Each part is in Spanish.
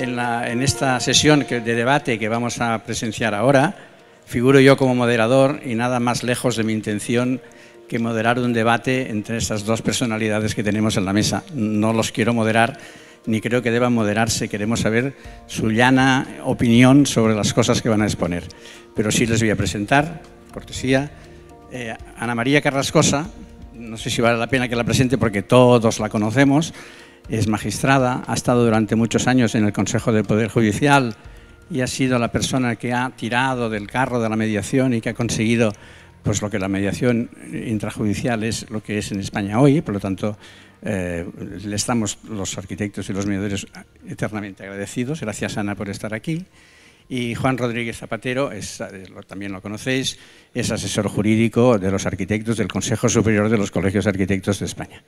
en, esta sesión de debate que vamos a presenciar ahora, figuro yo como moderador y nada más lejos de mi intención que moderar un debate entre estas dos personalidades que tenemos en la mesa. No los quiero moderar ni creo que deban moderarse, queremos saber su llana opinión sobre las cosas que van a exponer. Pero sí les voy a presentar, cortesía, eh, Ana María Carrascosa, no sé si vale la pena que la presente porque todos la conocemos, es magistrada, ha estado durante muchos años en el Consejo del Poder Judicial y ha sido la persona que ha tirado del carro de la mediación y que ha conseguido pues lo que la mediación intrajudicial es lo que es en España hoy, por lo tanto eh, le estamos los arquitectos y los mediadores eternamente agradecidos. Gracias Ana por estar aquí. Y Juan Rodríguez Zapatero, eh, también lo conocéis, es asesor jurídico de los arquitectos del Consejo Superior de los Colegios Arquitectos de España.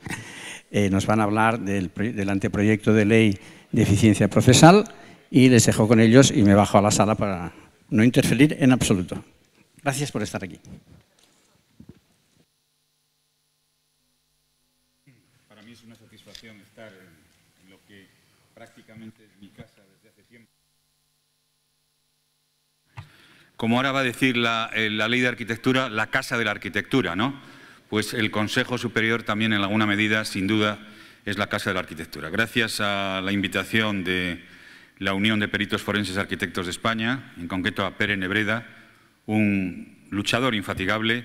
Eh, nos van a hablar del anteproyecto de ley de eficiencia procesal y les dejo con ellos y me bajo a la sala para no interferir en absoluto. Gracias por estar aquí. como ahora va a decir eh, la, ley de arquitectura, la casa de la arquitectura, ¿no? Pues el Consejo Superior también, en alguna medida, sin duda, es la casa de la arquitectura. Gracias a la invitación de la Unión de Peritos Forenses Arquitectos de España, en concreto a Pere Nebreda, un luchador infatigable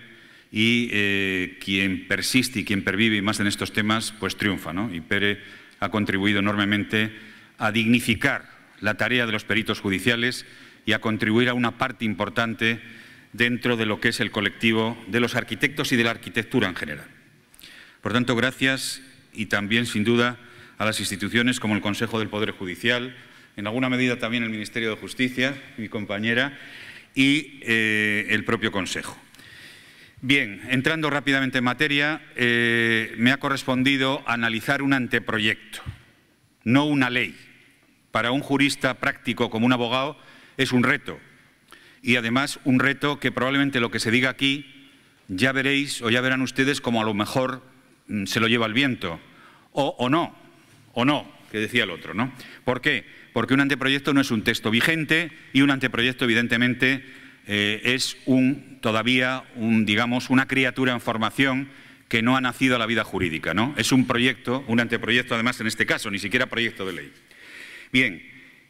y eh, quien persiste y quien pervive más en estos temas, pues triunfa. ¿no? Y Pere ha contribuido enormemente a dignificar la tarea de los peritos judiciales y a contribuir a una parte importante dentro de lo que es el colectivo de los arquitectos y de la arquitectura en general. Por tanto, gracias y también, sin duda, a las instituciones como el Consejo del Poder Judicial, en alguna medida también el Ministerio de Justicia, mi compañera, y eh, el propio Consejo. Bien, entrando rápidamente en materia, eh, me ha correspondido analizar un anteproyecto, no una ley. Para un jurista práctico como un abogado, es un reto. Y además un reto que probablemente lo que se diga aquí ya veréis o ya verán ustedes como a lo mejor mm, se lo lleva el viento. O, no, o no, que decía el otro, ¿no? ¿Por qué? Porque un anteproyecto no es un texto vigente y un anteproyecto evidentemente eh, es un, todavía un, digamos, una criatura en formación que no ha nacido a la vida jurídica, ¿no? Es un proyecto, un anteproyecto además en este caso, ni siquiera proyecto de ley. Bien,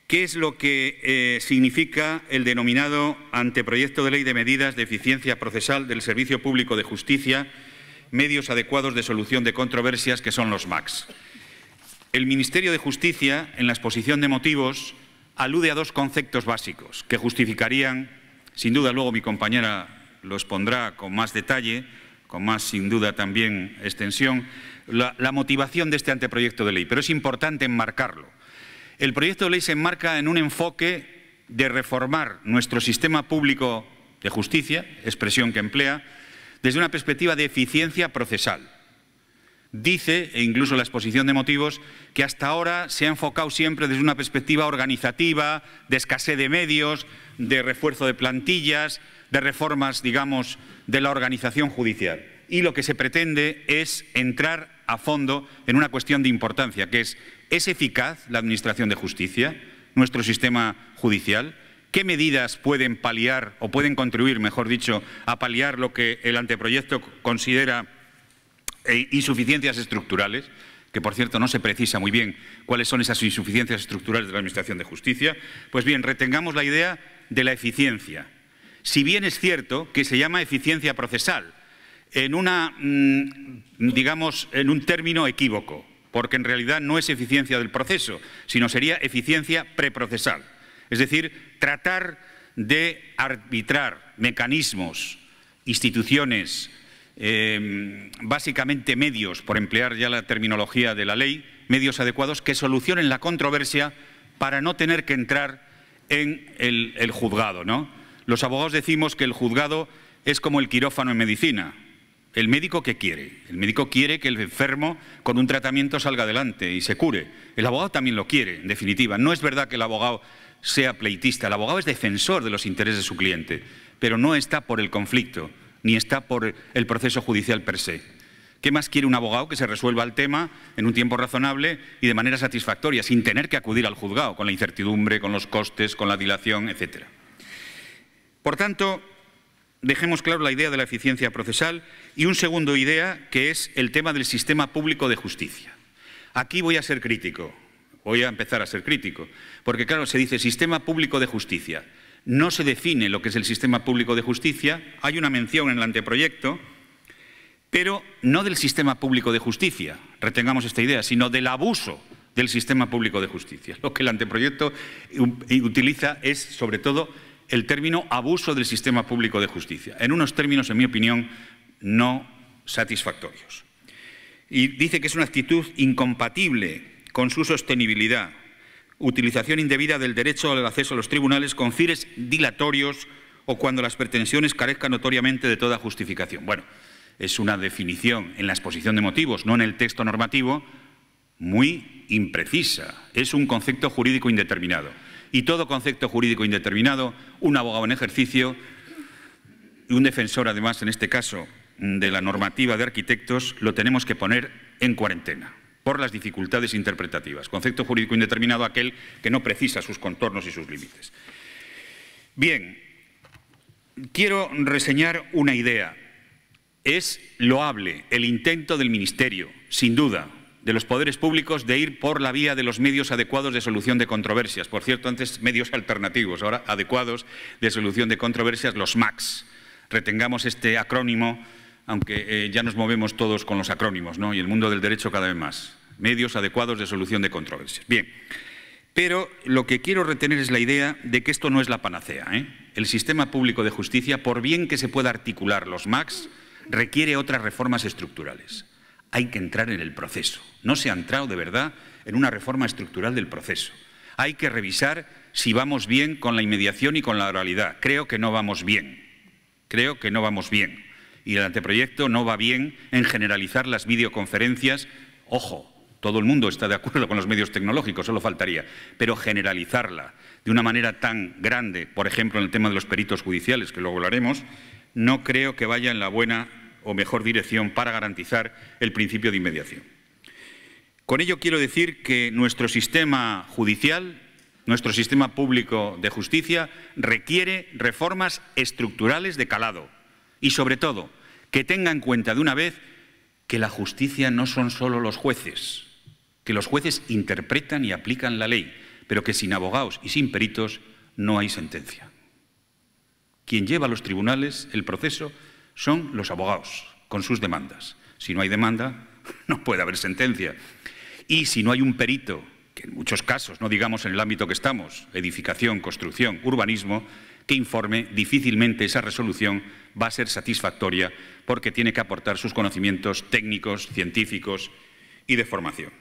¿Qué es lo que eh, significa el denominado anteproyecto de ley de medidas de eficiencia procesal del Servicio Público de Justicia, medios adecuados de solución de controversias, que son los MACs? El Ministerio de Justicia, en la exposición de motivos, alude a dos conceptos básicos que justificarían, sin duda luego mi compañera lo expondrá con más detalle, con más sin duda también extensión, la motivación de este anteproyecto de ley, pero es importante enmarcarlo el proyecto de ley se enmarca en un enfoque de reformar nuestro sistema público de justicia, expresión que emplea, desde una perspectiva de eficiencia procesal. Dice, e incluso la exposición de motivos, que hasta ahora se ha enfocado siempre desde una perspectiva organizativa, de escasez de medios, de refuerzo de plantillas, de reformas, digamos, de la organización judicial. Y lo que se pretende es entrar a fondo en una cuestión de importancia, que es ¿Es eficaz la Administración de Justicia, nuestro sistema judicial? ¿Qué medidas pueden paliar o pueden contribuir, mejor dicho, a paliar lo que el anteproyecto considera eh, insuficiencias estructurales? que por cierto no se precisa muy bien cuáles son esas insuficiencias estructurales de la Administración de Justicia, pues bien, retengamos la idea de la eficiencia. Si bien es cierto que se llama eficiencia procesal, en una, mm, digamos, en un término equívoco, porque en realidad no es eficiencia del proceso, sino sería eficiencia preprocesal. Es decir, tratar de arbitrar mecanismos, instituciones, eh, básicamente medios, por emplear ya la terminología de la ley, medios adecuados que solucionen la controversia para no tener que entrar en el, el juzgado. ¿no? Los abogados decimos que el juzgado es como el quirófano en medicina. El médico que quiere. El médico quiere que el enfermo con un tratamiento salga adelante y se cure. El abogado también lo quiere, en definitiva. No es verdad que el abogado sea pleitista. El abogado es defensor de los intereses de su cliente, pero no está por el conflicto, ni está por el proceso judicial per se. ¿Qué más quiere un abogado que se resuelva el tema en un tiempo razonable y de manera satisfactoria, sin tener que acudir al juzgado, con la incertidumbre, con los costes, con la dilación, etcétera? Por tanto, dejemos claro la idea de la eficiencia procesal y un segundo idea que es el tema del sistema público de justicia. Aquí voy a ser crítico, voy a empezar a ser crítico, porque claro, se dice sistema público de justicia. No se define lo que es el sistema público de justicia, hay una mención en el anteproyecto, pero no del sistema público de justicia, retengamos esta idea, sino del abuso del sistema público de justicia. Lo que el anteproyecto utiliza es, sobre todo, el término abuso del sistema público de justicia, en unos términos, en mi opinión, no satisfactorios. Y dice que es una actitud incompatible con su sostenibilidad, utilización indebida del derecho al acceso a los tribunales con fines dilatorios o cuando las pretensiones carezcan notoriamente de toda justificación. Bueno, es una definición en la exposición de motivos, no en el texto normativo, muy imprecisa. Es un concepto jurídico indeterminado y todo concepto jurídico indeterminado, un abogado en ejercicio y un defensor, además, en este caso, de la normativa de arquitectos, lo tenemos que poner en cuarentena por las dificultades interpretativas. Concepto jurídico indeterminado aquel que no precisa sus contornos y sus límites. Bien, quiero reseñar una idea. Es loable el intento del Ministerio, sin duda, de los poderes públicos de ir por la vía de los medios adecuados de solución de controversias. Por cierto, antes medios alternativos, ahora adecuados de solución de controversias, los MACs. Retengamos este acrónimo, aunque eh, ya nos movemos todos con los acrónimos, ¿no? Y el mundo del derecho cada vez más. Medios adecuados de solución de controversias. Bien. Pero lo que quiero retener es la idea de que esto no es la panacea. ¿eh? El sistema público de justicia, por bien que se pueda articular los MACs, requiere otras reformas estructurales. Hay que entrar en el proceso. No se ha entrado de verdad en una reforma estructural del proceso. Hay que revisar si vamos bien con la inmediación y con la oralidad. Creo que no vamos bien. Creo que no vamos bien. Y el anteproyecto no va bien en generalizar las videoconferencias. Ojo, todo el mundo está de acuerdo con los medios tecnológicos, solo faltaría. Pero generalizarla de una manera tan grande, por ejemplo, en el tema de los peritos judiciales, que luego hablaremos, no creo que vaya en la buena o mejor dirección para garantizar el principio de inmediación. Con ello quiero decir que nuestro sistema judicial, nuestro sistema público de justicia, requiere reformas estructurales de calado y, sobre todo, que tenga en cuenta de una vez que la justicia no son solo los jueces, que los jueces interpretan y aplican la ley, pero que sin abogados y sin peritos no hay sentencia. Quien lleva a los tribunales el proceso son los abogados, con sus demandas. Si no hay demanda, no puede haber sentencia. Y si no hay un perito, que en muchos casos, no digamos en el ámbito que estamos, edificación, construcción, urbanismo, que informe, difícilmente esa resolución va a ser satisfactoria porque tiene que aportar sus conocimientos técnicos, científicos y de formación.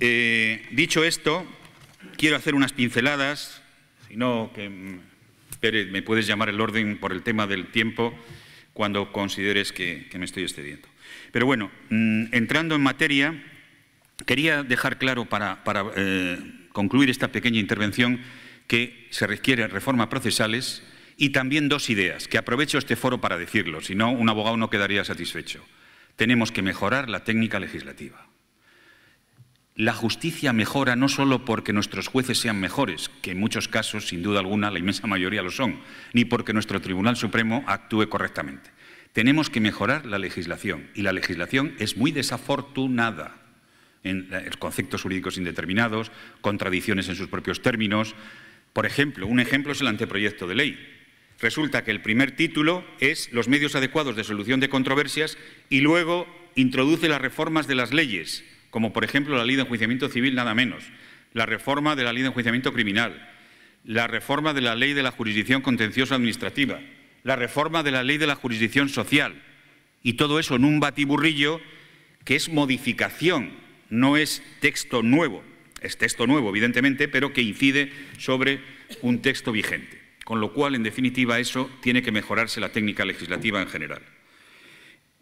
Eh, dicho esto, quiero hacer unas pinceladas, sino que mm, Pérez, me puedes llamar el orden por el tema del tiempo cuando consideres que, me estoy excediendo. Pero bueno, mm, entrando en materia, quería dejar claro para, eh, concluir esta pequeña intervención que se requieren reformas procesales y también dos ideas, que aprovecho este foro para decirlo, si no, un abogado no quedaría satisfecho. Tenemos que mejorar la técnica legislativa la justicia mejora no solo porque nuestros jueces sean mejores, que en muchos casos, sin duda alguna, la inmensa mayoría lo son, ni porque nuestro Tribunal Supremo actúe correctamente. Tenemos que mejorar la legislación y la legislación es muy desafortunada en conceptos jurídicos indeterminados, contradicciones en sus propios términos. Por ejemplo, un ejemplo es el anteproyecto de ley. Resulta que el primer título es Los medios adecuados de solución de controversias y luego introduce las reformas de las leyes como por ejemplo la ley de enjuiciamiento civil nada menos, la reforma de la ley de enjuiciamiento criminal, la reforma de la ley de la jurisdicción contenciosa administrativa, la reforma de la ley de la jurisdicción social, y todo eso en un batiburrillo que es modificación, no es texto nuevo. Es texto nuevo, evidentemente, pero que incide sobre un texto vigente. Con lo cual, en definitiva, eso tiene que mejorarse la técnica legislativa en general.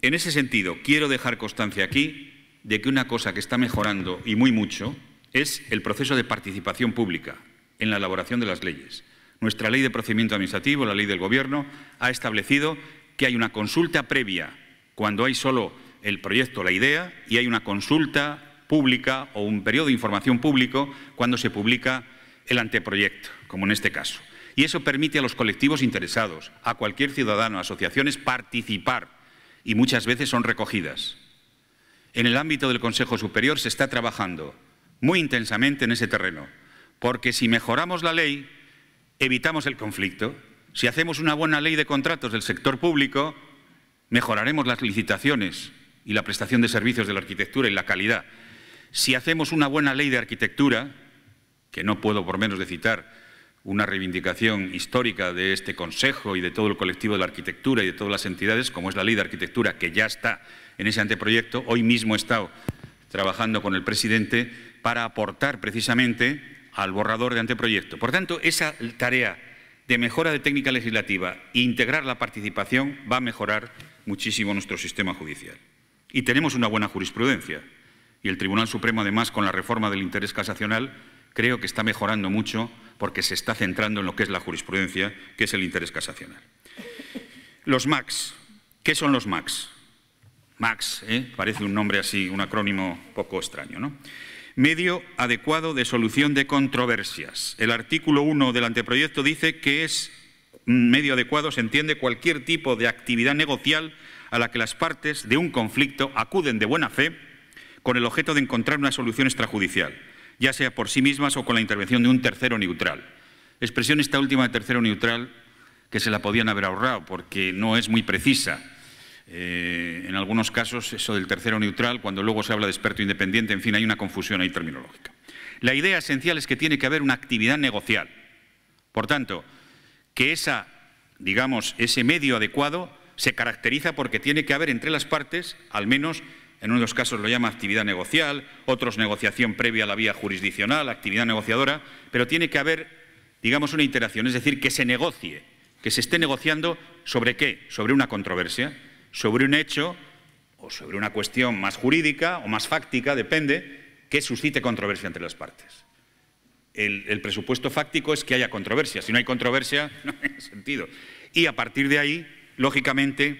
En ese sentido, quiero dejar constancia aquí de que una cosa que está mejorando, y muy mucho, es el proceso de participación pública en la elaboración de las leyes. Nuestra ley de procedimiento administrativo, la ley del Gobierno, ha establecido que hay una consulta previa cuando hay solo el proyecto, la idea, y hay una consulta pública o un periodo de información público cuando se publica el anteproyecto, como en este caso. Y eso permite a los colectivos interesados, a cualquier ciudadano, a asociaciones, participar y muchas veces son recogidas. En el ámbito del Consejo Superior se está trabajando muy intensamente en ese terreno, porque si mejoramos la ley, evitamos el conflicto. Si hacemos una buena ley de contratos del sector público, mejoraremos las licitaciones y la prestación de servicios de la arquitectura y la calidad. Si hacemos una buena ley de arquitectura, que no puedo por menos de citar una reivindicación histórica de este Consejo y de todo el colectivo de la arquitectura y de todas las entidades, como es la ley de arquitectura, que ya está en ese anteproyecto. Hoy mismo he estado trabajando con el presidente para aportar precisamente al borrador de anteproyecto. Por tanto, esa tarea de mejora de técnica legislativa e integrar la participación va a mejorar muchísimo nuestro sistema judicial. Y tenemos una buena jurisprudencia. Y el Tribunal Supremo, además, con la reforma del interés casacional, creo que está mejorando mucho porque se está centrando en lo que es la jurisprudencia, que es el interés casacional. Los MACs. ¿Qué son los MACs? Max, ¿eh? parece un nombre así, un acrónimo poco extraño, ¿no? Medio adecuado de solución de controversias. El artículo 1 del anteproyecto dice que es medio adecuado, se entiende, cualquier tipo de actividad negocial a la que las partes de un conflicto acuden de buena fe con el objeto de encontrar una solución extrajudicial, ya sea por sí mismas o con la intervención de un tercero neutral. Expresión esta última de tercero neutral que se la podían haber ahorrado porque no es muy precisa eh, en algunos casos, eso del tercero neutral, cuando luego se habla de experto independiente, en fin, hay una confusión ahí terminológica. La idea esencial es que tiene que haber una actividad negocial. Por tanto, que esa, digamos, ese medio adecuado se caracteriza porque tiene que haber entre las partes, al menos en unos casos lo llama actividad negocial, otros negociación previa a la vía jurisdiccional, actividad negociadora, pero tiene que haber, digamos, una interacción, es decir, que se negocie, que se esté negociando sobre qué, sobre una controversia, sobre un hecho o sobre una cuestión más jurídica o más fáctica, depende, que suscite controversia entre las partes. El, presupuesto fáctico es que haya controversia. Si no hay controversia, no tiene sentido. Y a partir de ahí, lógicamente,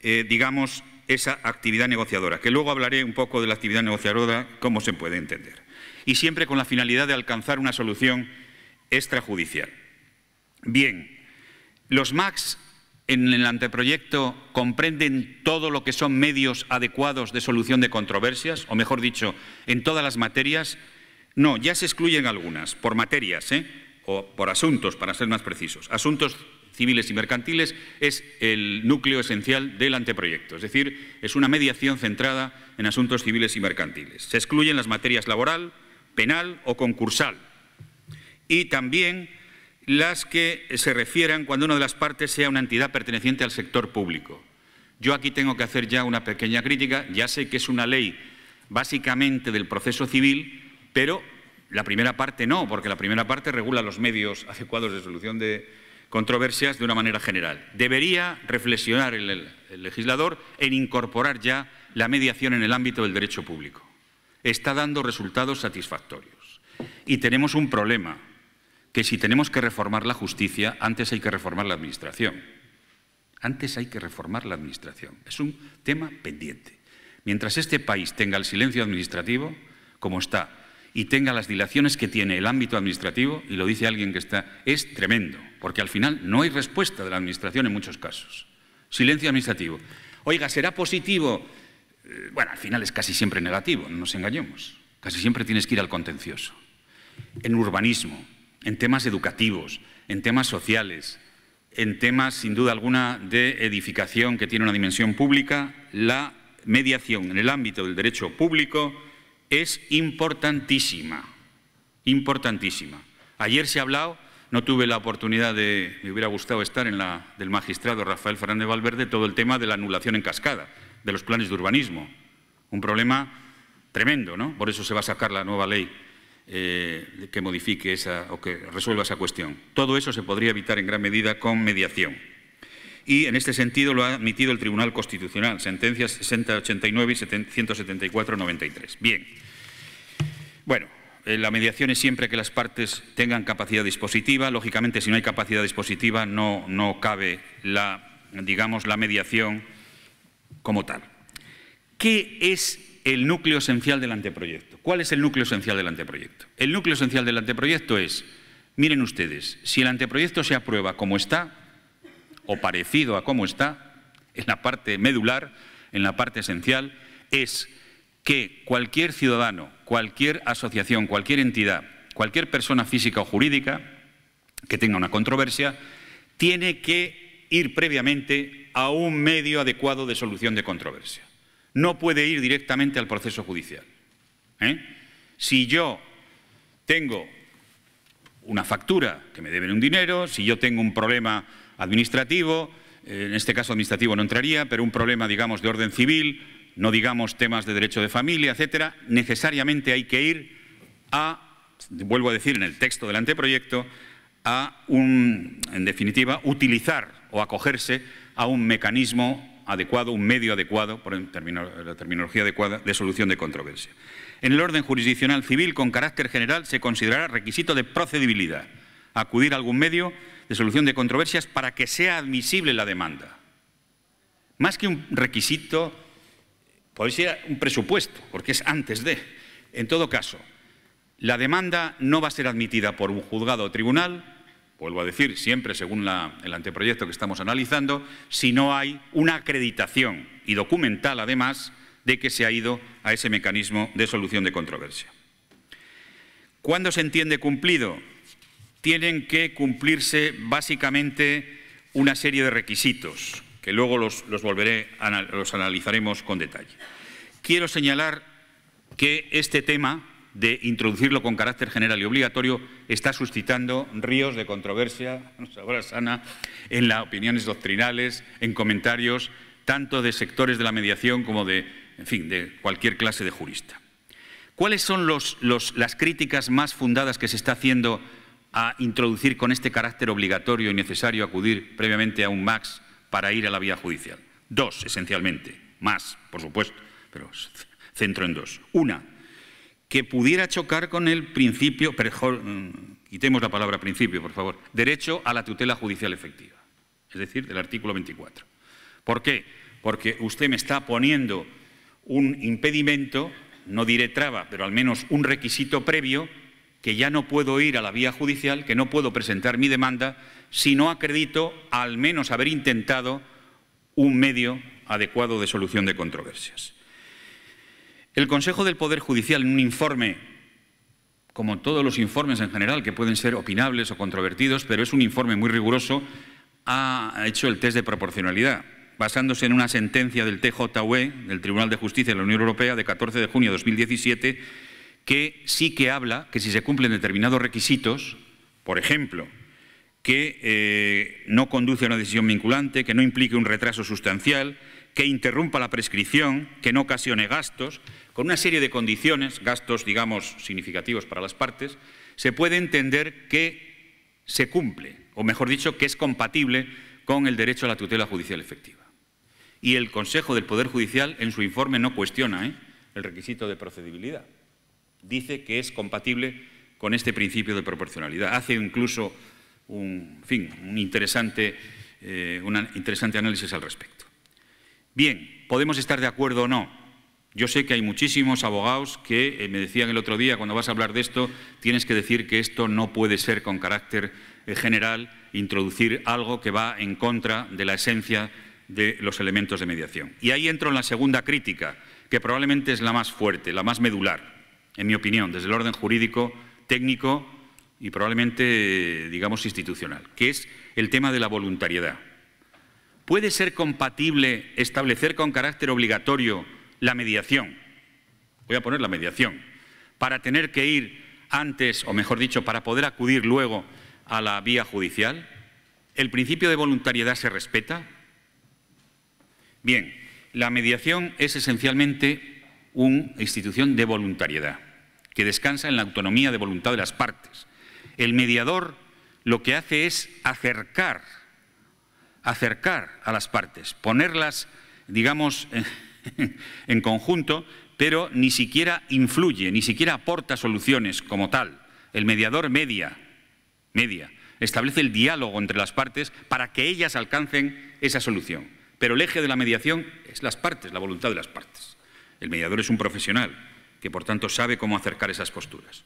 eh, digamos, esa actividad negociadora, que luego hablaré un poco de la actividad negociadora, cómo se puede entender. Y siempre con la finalidad de alcanzar una solución extrajudicial. Bien, los MACs en el anteproyecto comprenden todo lo que son medios adecuados de solución de controversias, o mejor dicho, en todas las materias. No, ya se excluyen algunas, por materias, ¿eh? o por asuntos, para ser más precisos. Asuntos civiles y mercantiles es el núcleo esencial del anteproyecto, es decir, es una mediación centrada en asuntos civiles y mercantiles. Se excluyen las materias laboral, penal o concursal. Y también las que se refieran cuando una de las partes sea una entidad perteneciente al sector público. Yo aquí tengo que hacer ya una pequeña crítica. Ya sé que es una ley básicamente del proceso civil, pero la primera parte no, porque la primera parte regula los medios adecuados de solución de controversias de una manera general. Debería reflexionar el, el legislador en incorporar ya la mediación en el ámbito del derecho público. Está dando resultados satisfactorios. Y tenemos un problema que si tenemos que reformar la justicia, antes hay que reformar la administración. Antes hay que reformar la administración. Es un tema pendiente. Mientras este país tenga el silencio administrativo, como está, y tenga las dilaciones que tiene el ámbito administrativo, y lo dice alguien que está, es tremendo, porque al final no hay respuesta de la administración en muchos casos. Silencio administrativo. Oiga, ¿será positivo? Eh, bueno, al final es casi siempre negativo, no nos engañemos. Casi siempre tienes que ir al contencioso. En urbanismo, en temas educativos, en temas sociales, en temas, sin duda alguna, de edificación que tiene una dimensión pública, la mediación en el ámbito del derecho público es importantísima, importantísima. Ayer se ha hablado, no tuve la oportunidad de, me hubiera gustado estar en la del magistrado Rafael Fernández Valverde, todo el tema de la anulación en cascada, de los planes de urbanismo. Un problema tremendo, ¿no? Por eso se va a sacar la nueva ley eh, que modifique esa, o que resuelva esa cuestión. Todo eso se podría evitar en gran medida con mediación. Y en este sentido lo ha admitido el Tribunal Constitucional, sentencias 6089 y 17493. Bien. Bueno, eh, la mediación es siempre que las partes tengan capacidad dispositiva. Lógicamente, si no hay capacidad dispositiva, no, no cabe la, digamos, la mediación como tal. ¿Qué es el núcleo esencial del anteproyecto. ¿Cuál es el núcleo esencial del anteproyecto? El núcleo esencial del anteproyecto es, miren ustedes, si el anteproyecto se aprueba como está, o parecido a como está, en la parte medular, en la parte esencial, es que cualquier ciudadano, cualquier asociación, cualquier entidad, cualquier persona física o jurídica que tenga una controversia, tiene que ir previamente a un medio adecuado de solución de controversia no puede ir directamente al proceso judicial. ¿eh? Si yo tengo una factura que me deben un dinero, si yo tengo un problema administrativo, eh, en este caso administrativo no entraría, pero un problema, digamos, de orden civil, no digamos temas de derecho de familia, etcétera, necesariamente hay que ir a, vuelvo a decir en el texto del anteproyecto, a un, en definitiva, utilizar o acogerse a un mecanismo adecuado, un medio adecuado, por la terminología adecuada, de solución de controversia. En el orden jurisdiccional civil, con carácter general, se considerará requisito de procedibilidad acudir a algún medio de solución de controversias para que sea admisible la demanda. Más que un requisito, podría ser un presupuesto, porque es antes de. En todo caso, la demanda no va a ser admitida por un juzgado o tribunal vuelvo a decir, siempre según el anteproyecto que estamos analizando, si no hay una acreditación y documental, además, de que se ha ido a ese mecanismo de solución de controversia. ¿Cuándo se entiende cumplido? Tienen que cumplirse básicamente una serie de requisitos, que luego los analizaremos con detalle. Quiero señalar que este tema de introducirlo con carácter general y obligatorio está suscitando ríos de controversia, sana, en las opiniones doctrinales, en comentarios tanto de sectores de la mediación como de, en fin, de cualquier clase de jurista. ¿Cuáles son las críticas más fundadas que se está haciendo a introducir con este carácter obligatorio y necesario acudir previamente a un MAX para ir a la vía judicial? Dos, esencialmente. Más, por supuesto, pero centro en dos. Una, que pudiera chocar con el principio, mm, quitemos la palabra principio, por favor, derecho a la tutela judicial efectiva, es decir, del artículo 24. ¿Por qué? Porque usted me está poniendo un impedimento, no diré traba, pero al menos un requisito previo, que ya no puedo ir a la vía judicial, que no puedo presentar mi demanda, si no acredito al menos haber intentado un medio adecuado de solución de controversias. El Consejo del Poder Judicial, en un informe, como todos los informes en general, que pueden ser opinables o controvertidos, pero es un informe muy riguroso, ha hecho el test de proporcionalidad, basándose en una sentencia del TJUE, del Tribunal de Justicia de la Unión Europea, de 14 de junio de 2017, que sí que habla que si se cumplen determinados requisitos, por ejemplo, que eh, no conduce a una decisión vinculante, que no implique un retraso sustancial, que interrumpa la prescripción, que no ocasione gastos, con una serie de condiciones, gastos, digamos, significativos para las partes, se puede entender que se cumple, o mejor dicho, que es compatible con el derecho a la tutela judicial efectiva. Y el Consejo del Poder Judicial en su informe no cuestiona ¿eh? el requisito de procedibilidad. Dice que es compatible con este principio de proporcionalidad. Hace incluso un, fin, un interesante, eh, un interesante análisis al respecto. Bien, podemos estar de acuerdo o no yo sé que hay muchísimos abogados que eh, me decían el otro día, cuando vas a hablar de esto, tienes que decir que esto no puede ser con carácter eh, general, introducir algo que va en contra de la esencia de los elementos de mediación. Y ahí entro en la segunda crítica, que probablemente es la más fuerte, la más medular, en mi opinión, desde el orden jurídico, técnico y probablemente, digamos, institucional, que es el tema de la voluntariedad. ¿Puede ser compatible establecer con carácter obligatorio la mediación. Voy a poner la mediación. Para tener que ir antes, o mejor dicho, para poder acudir luego a la vía judicial. ¿El principio de voluntariedad se respeta? Bien, la mediación es esencialmente una institución de voluntariedad, que descansa en la autonomía de voluntad de las partes. El mediador lo que hace es acercar, acercar a las partes, ponerlas, digamos, eh, en conjunto, pero ni siquiera influye, ni siquiera aporta soluciones como tal. El mediador media, media, establece el diálogo entre las partes para que ellas alcancen esa solución. Pero el eje de la mediación es las partes, la voluntad de las partes. El mediador es un profesional que, por tanto, sabe cómo acercar esas posturas.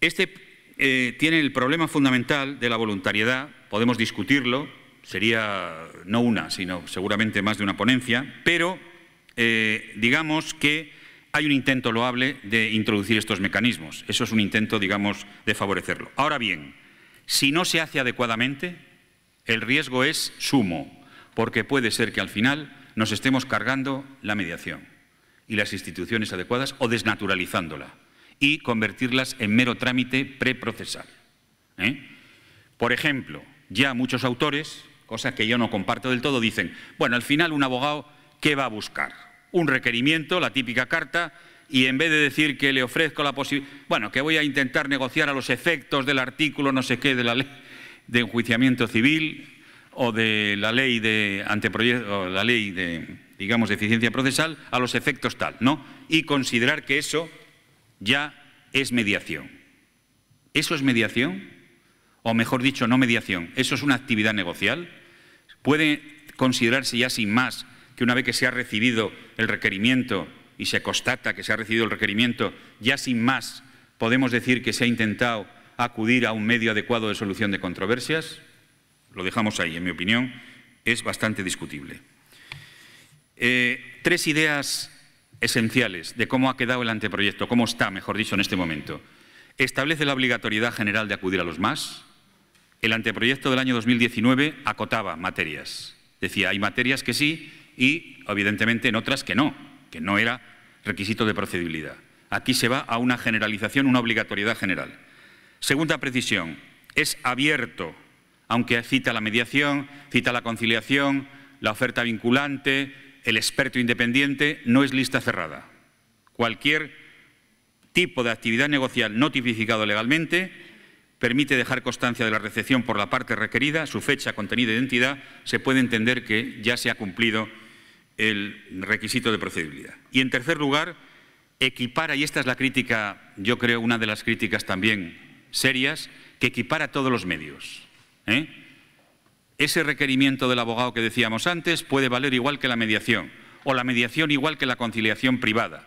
Este eh, tiene el problema fundamental de la voluntariedad, podemos discutirlo, sería no una, sino seguramente más de una ponencia, pero eh, digamos que hay un intento loable de introducir estos mecanismos. Eso es un intento, digamos, de favorecerlo. Ahora bien, si no se hace adecuadamente, el riesgo es sumo, porque puede ser que al final nos estemos cargando la mediación y las instituciones adecuadas o desnaturalizándola y convertirlas en mero trámite preprocesal. ¿eh? Por ejemplo, ya muchos autores cosas que yo no comparto del todo, dicen, bueno, al final un abogado, ¿qué va a buscar? Un requerimiento, la típica carta, y en vez de decir que le ofrezco la posibilidad, bueno, que voy a intentar negociar a los efectos del artículo no sé qué de la ley de enjuiciamiento civil o de la ley de anteproyecto, la ley de, digamos, de eficiencia procesal, a los efectos tal, ¿no? Y considerar que eso ya es mediación. ¿Eso es mediación? O mejor dicho, no mediación. ¿Eso es una actividad negocial? Puede considerarse ya sin más que una vez que se ha recibido el requerimiento y se constata que se ha recibido el requerimiento, ya sin más podemos decir que se ha intentado acudir a un medio adecuado de solución de controversias. Lo dejamos ahí, en mi opinión, es bastante discutible. Eh, tres ideas esenciales de cómo ha quedado el anteproyecto, cómo está, mejor dicho, en este momento. Establece la obligatoriedad general de acudir a los más, el anteproyecto del año 2019 acotaba materias. Decía, hay materias que sí y, evidentemente, en otras que no, que no era requisito de procedibilidad. Aquí se va a una generalización, una obligatoriedad general. Segunda precisión, es abierto, aunque cita la mediación, cita la conciliación, la oferta vinculante, el experto independiente, no es lista cerrada. Cualquier tipo de actividad negocial no tipificado legalmente permite dejar constancia de la recepción por la parte requerida, su fecha, contenido e identidad, se puede entender que ya se ha cumplido el requisito de procedibilidad. Y en tercer lugar, equipara, y esta es la crítica, yo creo una de las críticas también serias, que equipara todos los medios. ¿eh? Ese requerimiento del abogado que decíamos antes puede valer igual que la mediación, o la mediación igual que la conciliación privada.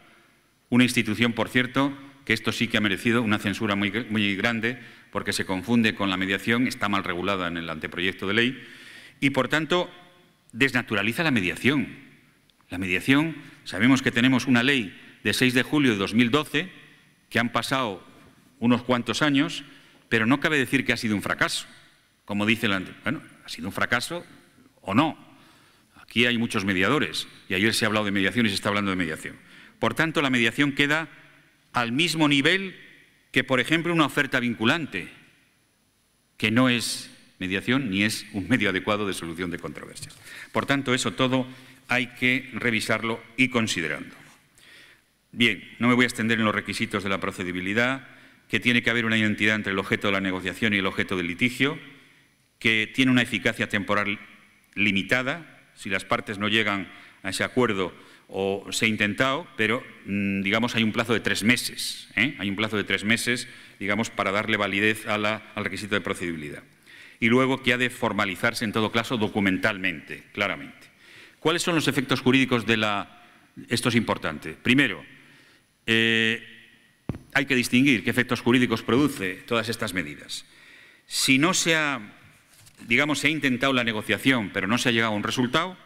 Una institución, por cierto, que esto sí que ha merecido una censura muy grande porque se confunde con la mediación, está mal regulada en el anteproyecto de ley y, por tanto, desnaturaliza la mediación. La mediación, sabemos que tenemos una ley de 6 de julio de 2012, que han pasado unos cuantos años, pero no cabe decir que ha sido un fracaso. Como dice la bueno, ha sido un fracaso o no. Aquí hay muchos mediadores y ayer se ha hablado de mediación y se está hablando de mediación. Por tanto, la mediación queda al mismo nivel que, por ejemplo, una oferta vinculante, que no es mediación ni es un medio adecuado de solución de controversias. Por tanto, eso todo hay que revisarlo y considerarlo. Bien, no me voy a extender en los requisitos de la procedibilidad, que tiene que haber una identidad entre el objeto de la negociación y el objeto del litigio, que tiene una eficacia temporal limitada, si las partes no llegan a ese acuerdo o se ha intentado, pero mm, digamos hay un plazo de tres meses, ¿eh? hay un plazo de tres meses, digamos, para darle validez al requisito de procedibilidad. Y luego que ha de formalizarse en todo caso documentalmente, claramente. ¿Cuáles son los efectos jurídicos de la... Esto es importante. Primero, eh, hay que distinguir qué efectos jurídicos produce todas estas medidas. Si no se ha, digamos, se ha intentado la negociación, pero no se ha llegado a un resultado,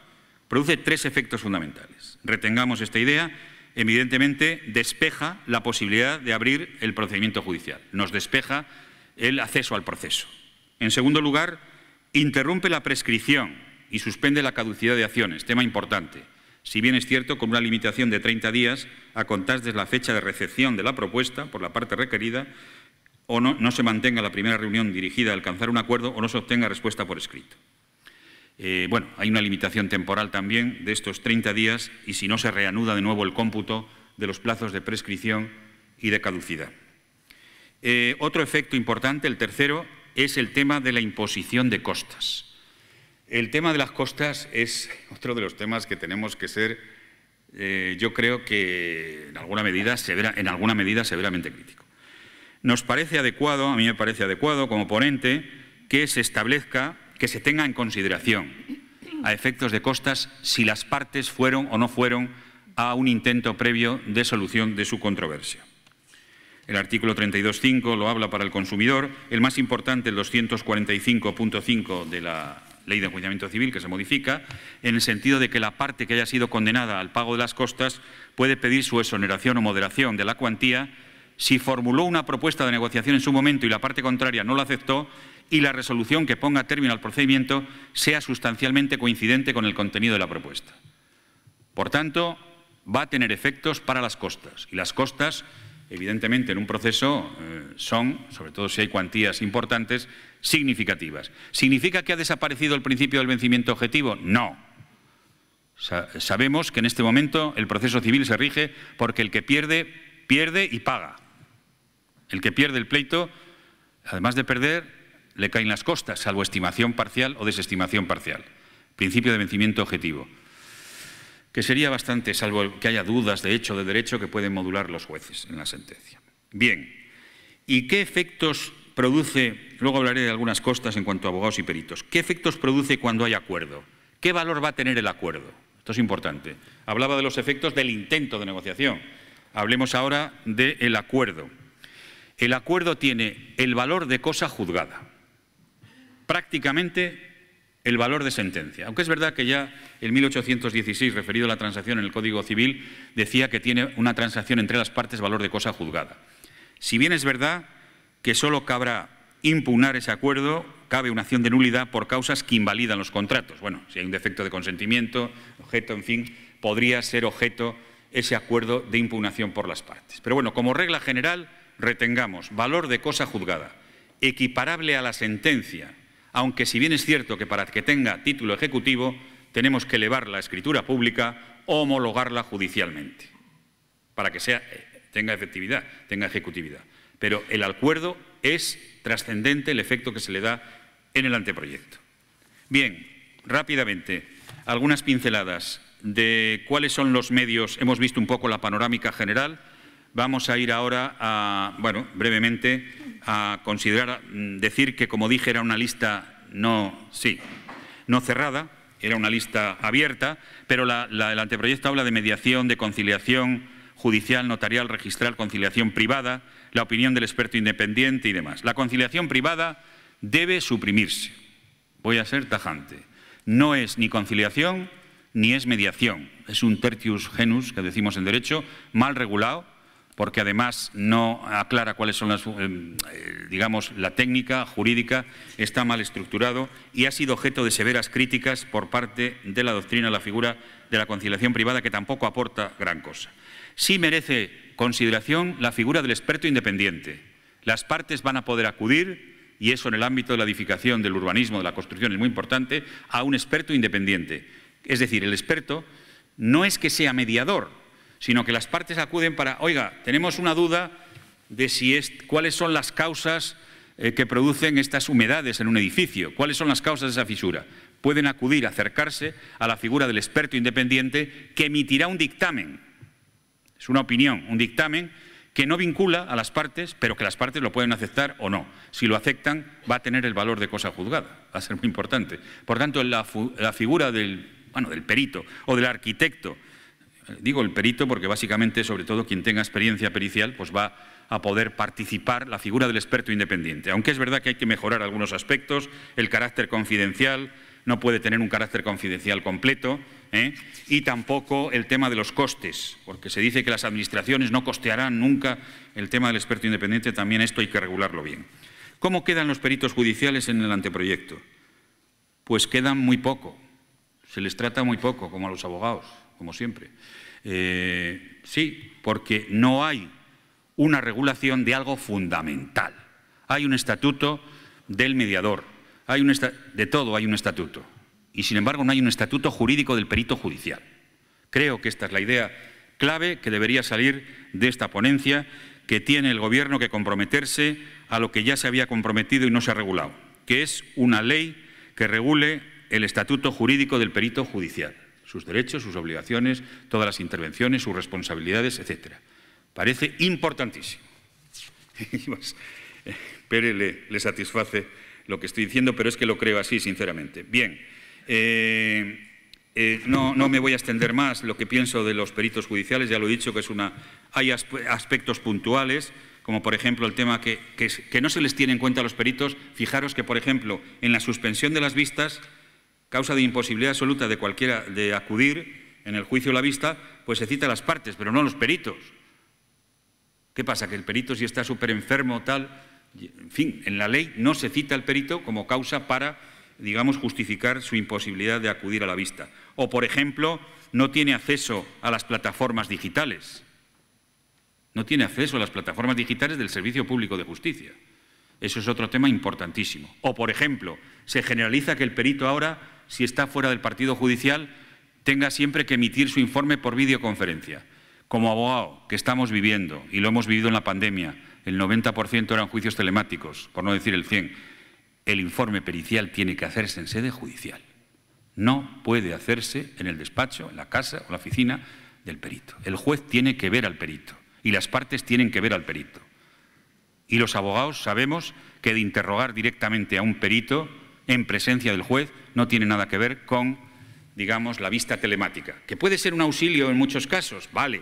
produce tres efectos fundamentales. Retengamos esta idea, evidentemente despeja la posibilidad de abrir el procedimiento judicial, nos despeja el acceso al proceso. En segundo lugar, interrumpe la prescripción y suspende la caducidad de acciones, tema importante, si bien es cierto con una limitación de 30 días a contar desde la fecha de recepción de la propuesta por la parte requerida o no se mantenga la primera reunión dirigida a alcanzar un acuerdo o no se obtenga respuesta por escrito. Eh, bueno, hay una limitación temporal también de estos 30 días y si no se reanuda de nuevo el cómputo de los plazos de prescripción y de caducidad. Eh, otro efecto importante, el tercero, es el tema de la imposición de costas. El tema de las costas es otro de los temas que tenemos que ser, eh, yo creo que en alguna, medida en alguna medida severamente crítico. Nos parece adecuado, a mí me parece adecuado como ponente, que se establezca que se tenga en consideración a efectos de costas si las partes fueron o no fueron a un intento previo de solución de su controversia. El artículo 32.5 lo habla para el consumidor, el más importante, el 245.5 de la Ley de Enjuiciamiento Civil, que se modifica, en el sentido de que la parte que haya sido condenada al pago de las costas puede pedir su exoneración o moderación de la cuantía si formuló una propuesta de negociación en su momento y la parte contraria no la aceptó, y la resolución que ponga término al procedimiento sea sustancialmente coincidente con el contenido de la propuesta. Por tanto, va a tener efectos para las costas. Y las costas, evidentemente, en un proceso eh, son, sobre todo si hay cuantías importantes, significativas. ¿Significa que ha desaparecido el principio del vencimiento objetivo? No. sabemos que en este momento el proceso civil se rige porque el que pierde, pierde y paga. El que pierde el pleito, además de perder, le caen las costas, salvo estimación parcial o desestimación parcial. Principio de vencimiento objetivo. Que sería bastante, salvo que haya dudas de hecho de derecho que pueden modular los jueces en la sentencia. Bien, ¿y qué efectos produce, luego hablaré de algunas costas en cuanto a abogados y peritos, qué efectos produce cuando hay acuerdo? ¿Qué valor va a tener el acuerdo? Esto es importante. Hablaba de los efectos del intento de negociación. Hablemos ahora del acuerdo el acuerdo tiene el valor de cosa juzgada, prácticamente el valor de sentencia. Aunque es verdad que ya en 1816, referido a la transacción en el Código Civil, decía que tiene una transacción entre las partes valor de cosa juzgada. Si bien es verdad que solo cabrá impugnar ese acuerdo, cabe una acción de nulidad por causas que invalidan los contratos. Bueno, si hay un defecto de consentimiento, objeto, en fin, podría ser objeto ese acuerdo de impugnación por las partes. Pero bueno, como regla general, retengamos valor de cosa juzgada, equiparable a la sentencia, aunque si bien es cierto que para que tenga título ejecutivo tenemos que elevar la escritura pública o homologarla judicialmente, para que eh, tenga efectividad, tenga ejecutividad. Pero el acuerdo es trascendente el efecto que se le da en el anteproyecto. Bien, rápidamente, algunas pinceladas de cuáles son los medios, hemos visto un poco la panorámica general, Vamos a ir ahora a, bueno, brevemente a considerar, mm, decir que como dije era una lista no, sí, no cerrada, era una lista abierta, pero la, el anteproyecto habla de mediación, de conciliación judicial, notarial, registral, conciliación privada, la opinión del experto independiente y demás. La conciliación privada debe suprimirse. Voy a ser tajante. No es ni conciliación ni es mediación. Es un tertius genus, que decimos en derecho, mal regulado, porque además no aclara cuáles son las, eh, eh, digamos, la técnica jurídica, está mal estructurado y ha sido objeto de severas críticas por parte de la doctrina la figura de la conciliación privada, que tampoco aporta gran cosa. Sí merece consideración la figura del experto independiente. Las partes van a poder acudir, y eso en el ámbito de la edificación, del urbanismo, de la construcción es muy importante, a un experto independiente. Es decir, el experto no es que sea mediador, sino que las partes acuden para, oiga, tenemos una duda de si es, cuáles son las causas eh, que producen estas humedades en un edificio, cuáles son las causas de esa fisura. Pueden acudir, acercarse a la figura del experto independiente que emitirá un dictamen. Es una opinión, un dictamen que no vincula a las partes, pero que las partes lo pueden aceptar o no. Si lo aceptan, va a tener el valor de cosa juzgada, va a ser muy importante. Por tanto, la, la figura del, bueno, del perito o del arquitecto Digo el perito porque básicamente, sobre todo, quien tenga experiencia pericial, pues va a poder participar la figura del experto independiente. Aunque es verdad que hay que mejorar algunos aspectos, el carácter confidencial no puede tener un carácter confidencial completo ¿eh? y tampoco el tema de los costes, porque se dice que las administraciones no costearán nunca el tema del experto independiente, también esto hay que regularlo bien. ¿Cómo quedan los peritos judiciales en el anteproyecto? Pues quedan muy poco, se les trata muy poco, como a los abogados como siempre. Eh, sí, porque no hay una regulación de algo fundamental. Hay un estatuto del mediador, hay de todo hay un estatuto. Y sin embargo no hay un estatuto jurídico del perito judicial. Creo que esta es la idea clave que debería salir de esta ponencia que tiene el Gobierno que comprometerse a lo que ya se había comprometido y no se ha regulado, que es una ley que regule el estatuto jurídico del perito judicial sus derechos, sus obligaciones, todas las intervenciones, sus responsabilidades, etc. Parece importantísimo. Eh, Pérez le, satisface lo que estoy diciendo, pero es que lo creo así, sinceramente. Bien, eh, eh, no, no, me voy a extender más lo que pienso de los peritos judiciales, ya lo he dicho que es una, hay aspectos puntuales, como por ejemplo el tema que, que, que no se les tiene en cuenta a los peritos. Fijaros que, por ejemplo, en la suspensión de las vistas, causa de imposibilidad absoluta de cualquiera de acudir en el juicio a la vista, pues se cita a las partes, pero no a los peritos. ¿Qué pasa? Que el perito si está súper enfermo o tal, en fin, en la ley no se cita al perito como causa para, digamos, justificar su imposibilidad de acudir a la vista. O, por ejemplo, no tiene acceso a las plataformas digitales. No tiene acceso a las plataformas digitales del Servicio Público de Justicia. Eso es otro tema importantísimo. O, por ejemplo, se generaliza que el perito ahora si está fuera del partido judicial, tenga siempre que emitir su informe por videoconferencia. Como abogado que estamos viviendo, y lo hemos vivido en la pandemia, el 90% eran juicios telemáticos, por no decir el 100%, el informe pericial tiene que hacerse en sede judicial. No puede hacerse en el despacho, en la casa o la oficina del perito. El juez tiene que ver al perito y las partes tienen que ver al perito. Y los abogados sabemos que de interrogar directamente a un perito en presencia del juez no tiene nada que ver con, digamos, la vista telemática, que puede ser un auxilio en muchos casos, vale,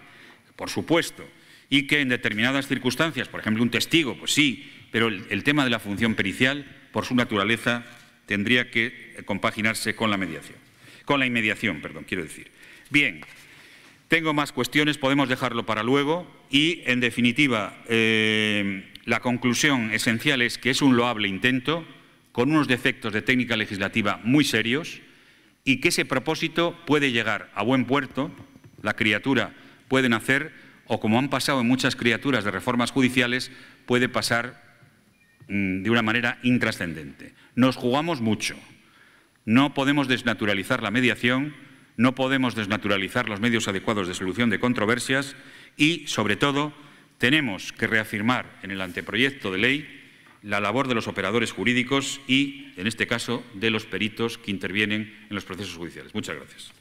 por supuesto, y que en determinadas circunstancias, por ejemplo, un testigo, pues sí, pero el, tema de la función pericial, por su naturaleza, tendría que compaginarse con la mediación, con la inmediación, perdón, quiero decir. Bien, tengo más cuestiones, podemos dejarlo para luego y, en definitiva, eh, la conclusión esencial es que es un loable intento, con unos defectos de técnica legislativa muy serios y que ese propósito puede llegar a buen puerto, la criatura puede nacer o como han pasado en muchas criaturas de reformas judiciales, puede pasar mm, de una manera intrascendente. Nos jugamos mucho. No podemos desnaturalizar la mediación, no podemos desnaturalizar los medios adecuados de solución de controversias y, sobre todo, tenemos que reafirmar en el anteproyecto de ley la labor de los operadores jurídicos y, en este caso, de los peritos que intervienen en los procesos judiciales. Muchas gracias.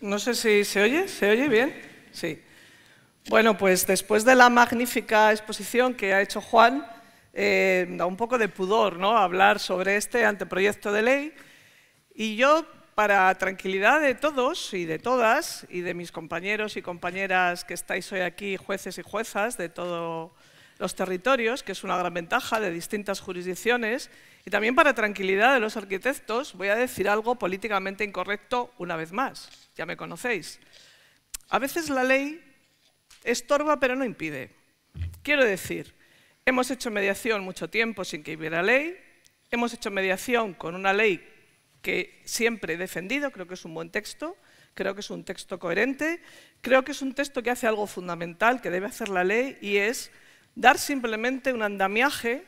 No sé si se oye, ¿se oye bien? Sí. Bueno, pues después de la magnífica exposición que ha hecho Juan, eh, da un poco de pudor ¿no? hablar sobre este anteproyecto de ley. Y yo, para tranquilidad de todos y de todas, y de mis compañeros y compañeras que estáis hoy aquí, jueces y juezas de todos los territorios, que es una gran ventaja de distintas jurisdicciones, y también para tranquilidad de los arquitectos, voy a decir algo políticamente incorrecto una vez más. Ya me conocéis. A veces la ley estorba pero no impide. Quiero decir, Hemos hecho mediación mucho tiempo sin que hubiera ley. Hemos hecho mediación con una ley que siempre he defendido, creo que es un buen texto, creo que es un texto coherente, creo que es un texto que hace algo fundamental que debe hacer la ley y es dar simplemente un andamiaje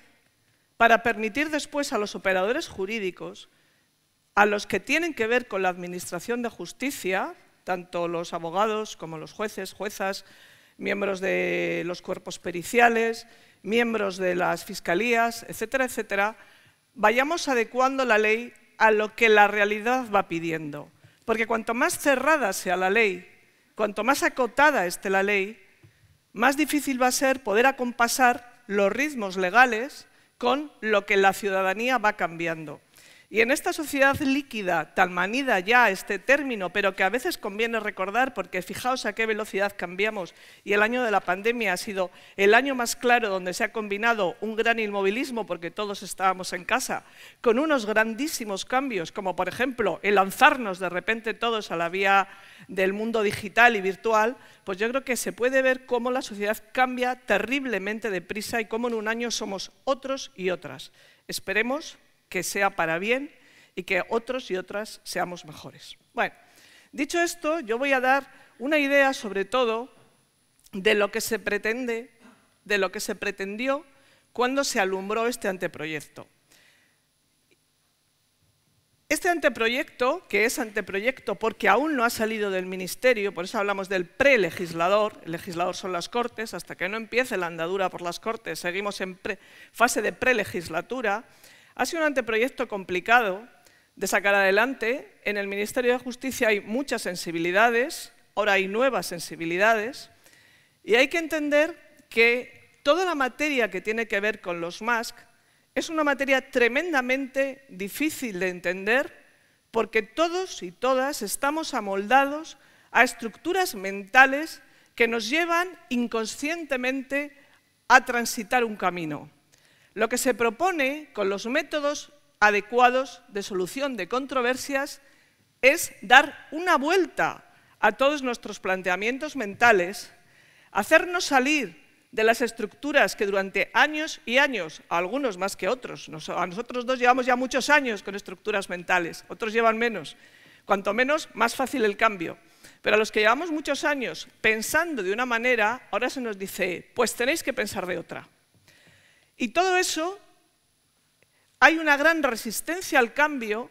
para permitir después a los operadores jurídicos, a los que tienen que ver con la Administración de Justicia, tanto los abogados como los jueces, juezas, miembros de los cuerpos periciales, miembros de las fiscalías, etcétera, etcétera, vayamos adecuando la ley a lo que la realidad va pidiendo. Porque cuanto más cerrada sea la ley, cuanto más acotada esté la ley, más difícil va a ser poder acompasar los ritmos legales con lo que la ciudadanía va cambiando. Y en esta sociedad líquida, tan manida ya este término, pero que a veces conviene recordar porque fijaos a qué velocidad cambiamos y el año de la pandemia ha sido el año más claro donde se ha combinado un gran inmovilismo porque todos estábamos en casa, con unos grandísimos cambios, como por ejemplo el lanzarnos de repente todos a la vía del mundo digital y virtual, pues yo creo que se puede ver cómo la sociedad cambia terriblemente deprisa y cómo en un año somos otros y otras. Esperemos que sea para bien y que otros y otras seamos mejores. Bueno, dicho esto, yo voy a dar una idea sobre todo de lo que se pretende, de lo que se pretendió cuando se alumbró este anteproyecto. Este anteproyecto, que es anteproyecto porque aún no ha salido del Ministerio, por eso hablamos del prelegislador, el legislador son las Cortes, hasta que no empiece la andadura por las Cortes, seguimos en fase de prelegislatura, ha sido un anteproyecto complicado de sacar adelante. En el Ministerio de Justicia hay muchas sensibilidades, ahora hay nuevas sensibilidades, y hay que entender que toda la materia que tiene que ver con los MASC es una materia tremendamente difícil de entender porque todos y todas estamos amoldados a estructuras mentales que nos llevan inconscientemente a transitar un camino. Lo que se propone con los métodos adecuados de solución de controversias es dar una vuelta a todos nuestros planteamientos mentales, hacernos salir de las estructuras que durante años y años, algunos más que otros, a nosotros dos llevamos ya muchos años con estructuras mentales, otros llevan menos, cuanto menos más fácil el cambio, pero a los que llevamos muchos años pensando de una manera, ahora se nos dice, pues tenéis que pensar de otra. Y todo eso, hay una gran resistencia al cambio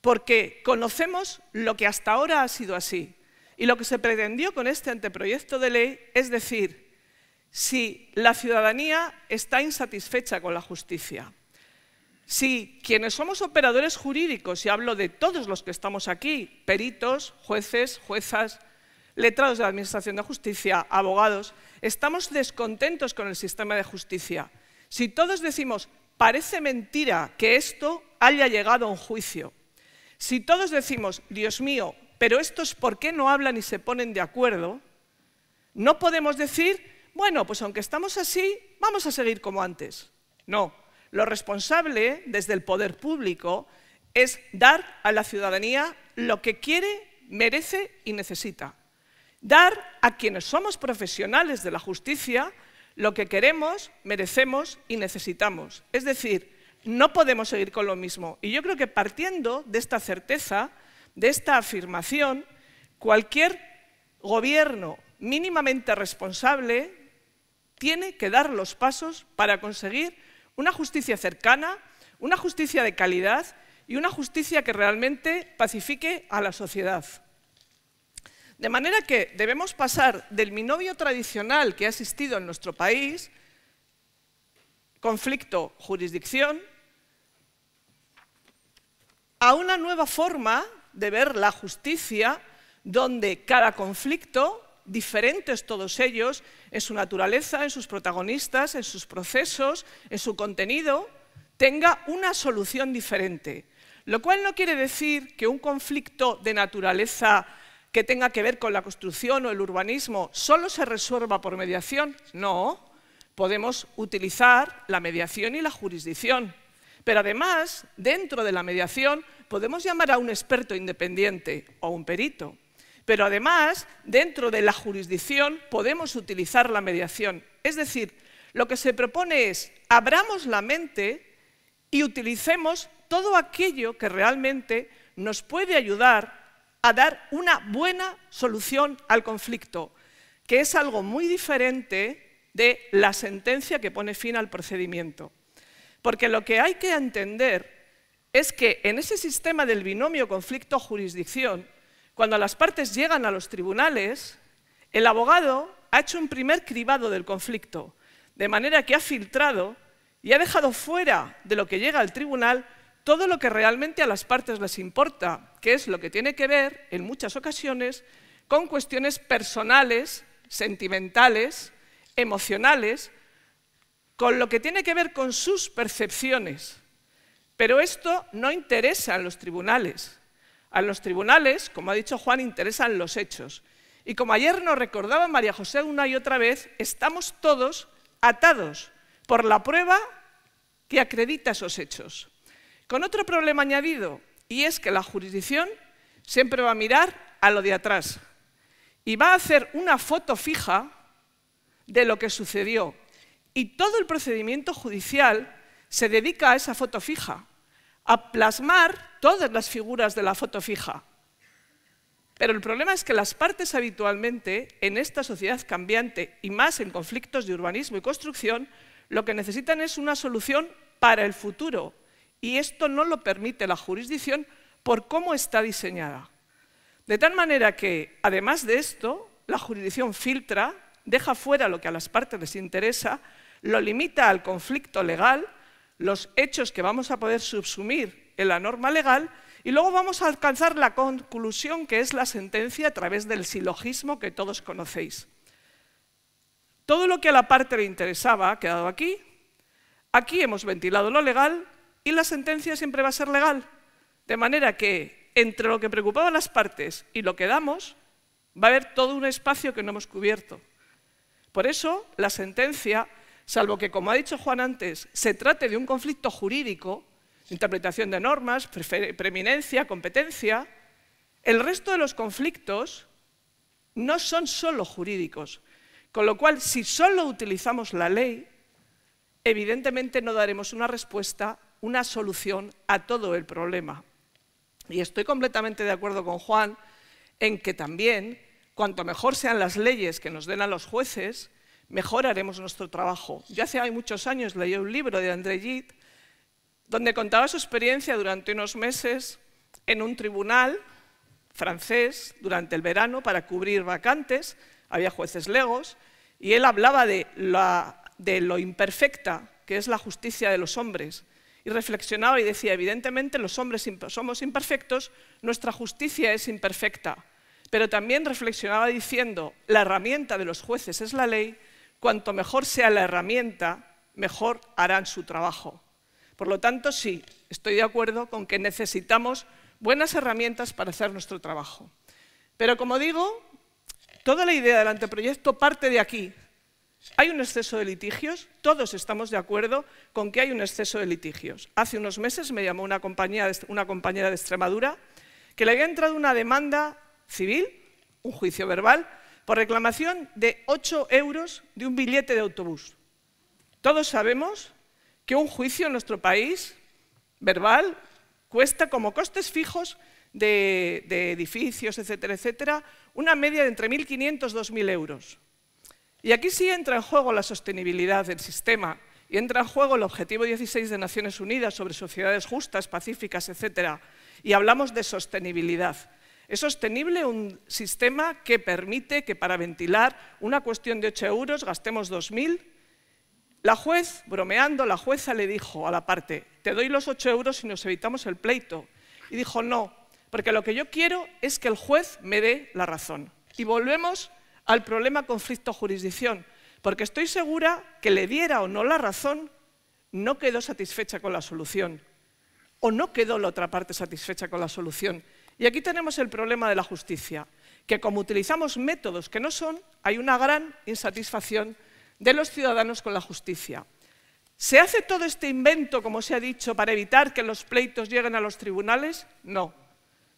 porque conocemos lo que hasta ahora ha sido así. Y lo que se pretendió con este anteproyecto de ley es decir, si la ciudadanía está insatisfecha con la justicia, si quienes somos operadores jurídicos, y hablo de todos los que estamos aquí, peritos, jueces, juezas, letrados de la Administración de Justicia, abogados, estamos descontentos con el sistema de justicia, si todos decimos, parece mentira que esto haya llegado a un juicio, si todos decimos, Dios mío, pero es por qué no hablan y se ponen de acuerdo, no podemos decir, bueno, pues aunque estamos así, vamos a seguir como antes. No, lo responsable desde el poder público es dar a la ciudadanía lo que quiere, merece y necesita. Dar a quienes somos profesionales de la justicia lo que queremos, merecemos y necesitamos. Es decir, no podemos seguir con lo mismo. Y yo creo que partiendo de esta certeza, de esta afirmación, cualquier gobierno mínimamente responsable tiene que dar los pasos para conseguir una justicia cercana, una justicia de calidad y una justicia que realmente pacifique a la sociedad. De manera que debemos pasar del minovio tradicional que ha existido en nuestro país, conflicto-jurisdicción, a una nueva forma de ver la justicia donde cada conflicto, diferentes todos ellos, en su naturaleza, en sus protagonistas, en sus procesos, en su contenido, tenga una solución diferente. Lo cual no quiere decir que un conflicto de naturaleza que tenga que ver con la construcción o el urbanismo solo se resuelva por mediación. No, podemos utilizar la mediación y la jurisdicción. Pero además, dentro de la mediación, podemos llamar a un experto independiente o un perito. Pero además, dentro de la jurisdicción, podemos utilizar la mediación. Es decir, lo que se propone es abramos la mente y utilicemos todo aquello que realmente nos puede ayudar a dar una buena solución al conflicto, que es algo muy diferente de la sentencia que pone fin al procedimiento. Porque lo que hay que entender es que en ese sistema del binomio conflicto-jurisdicción, cuando las partes llegan a los tribunales, el abogado ha hecho un primer cribado del conflicto, de manera que ha filtrado y ha dejado fuera de lo que llega al tribunal todo lo que realmente a las partes les importa, que es lo que tiene que ver, en muchas ocasiones, con cuestiones personales, sentimentales, emocionales, con lo que tiene que ver con sus percepciones. Pero esto no interesa a los tribunales. A los tribunales, como ha dicho Juan, interesan los hechos. Y como ayer nos recordaba María José una y otra vez, estamos todos atados por la prueba que acredita esos hechos. Con otro problema añadido, y es que la jurisdicción siempre va a mirar a lo de atrás y va a hacer una foto fija de lo que sucedió. Y todo el procedimiento judicial se dedica a esa foto fija, a plasmar todas las figuras de la foto fija. Pero el problema es que las partes habitualmente en esta sociedad cambiante y más en conflictos de urbanismo y construcción, lo que necesitan es una solución para el futuro, y esto no lo permite la jurisdicción por cómo está diseñada. De tal manera que, además de esto, la jurisdicción filtra, deja fuera lo que a las partes les interesa, lo limita al conflicto legal, los hechos que vamos a poder subsumir en la norma legal y luego vamos a alcanzar la conclusión que es la sentencia a través del silogismo que todos conocéis. Todo lo que a la parte le interesaba ha quedado aquí. Aquí hemos ventilado lo legal, y la sentencia siempre va a ser legal. De manera que entre lo que preocupaban las partes y lo que damos, va a haber todo un espacio que no hemos cubierto. Por eso, la sentencia, salvo que, como ha dicho Juan antes, se trate de un conflicto jurídico, interpretación de normas, preeminencia, competencia, el resto de los conflictos no son solo jurídicos. Con lo cual, si solo utilizamos la ley, evidentemente no daremos una respuesta una solución a todo el problema. Y estoy completamente de acuerdo con Juan en que también, cuanto mejor sean las leyes que nos den a los jueces, mejor haremos nuestro trabajo. Yo hace muchos años leí un libro de André Gide donde contaba su experiencia durante unos meses en un tribunal francés durante el verano para cubrir vacantes, había jueces legos, y él hablaba de, de, lo imperfecta que es la justicia de los hombres y reflexionaba y decía, evidentemente los hombres somos imperfectos, nuestra justicia es imperfecta, pero también reflexionaba diciendo, la herramienta de los jueces es la ley, cuanto mejor sea la herramienta, mejor harán su trabajo. Por lo tanto, sí, estoy de acuerdo con que necesitamos buenas herramientas para hacer nuestro trabajo. Pero como digo, toda la idea del anteproyecto parte de aquí, hay un exceso de litigios, todos estamos de acuerdo con que hay un exceso de litigios. Hace unos meses me llamó una, compañera de Extremadura que le había entrado una demanda civil, un juicio verbal, por reclamación de 8 euros de un billete de autobús. Todos sabemos que un juicio en nuestro país, verbal, cuesta como costes fijos de, de edificios, etcétera, etcétera, una media de entre 1.500 y 2.000 euros. Y aquí sí entra en juego la sostenibilidad del sistema y entra en juego el Objetivo 16 de Naciones Unidas sobre sociedades justas, pacíficas, etc. Y hablamos de sostenibilidad. Es sostenible un sistema que permite que para ventilar una cuestión de 8 euros gastemos 2.000. La juez, bromeando, la jueza le dijo a la parte, te doy los 8 euros si nos evitamos el pleito. Y dijo, no, porque lo que yo quiero es que el juez me dé la razón. Y volvemos al problema conflicto-jurisdicción, porque estoy segura que le diera o no la razón, no quedó satisfecha con la solución, o no quedó la otra parte satisfecha con la solución. Y aquí tenemos el problema de la justicia, que como utilizamos métodos que no son, hay una gran insatisfacción de los ciudadanos con la justicia. ¿Se hace todo este invento, como se ha dicho, para evitar que los pleitos lleguen a los tribunales? No.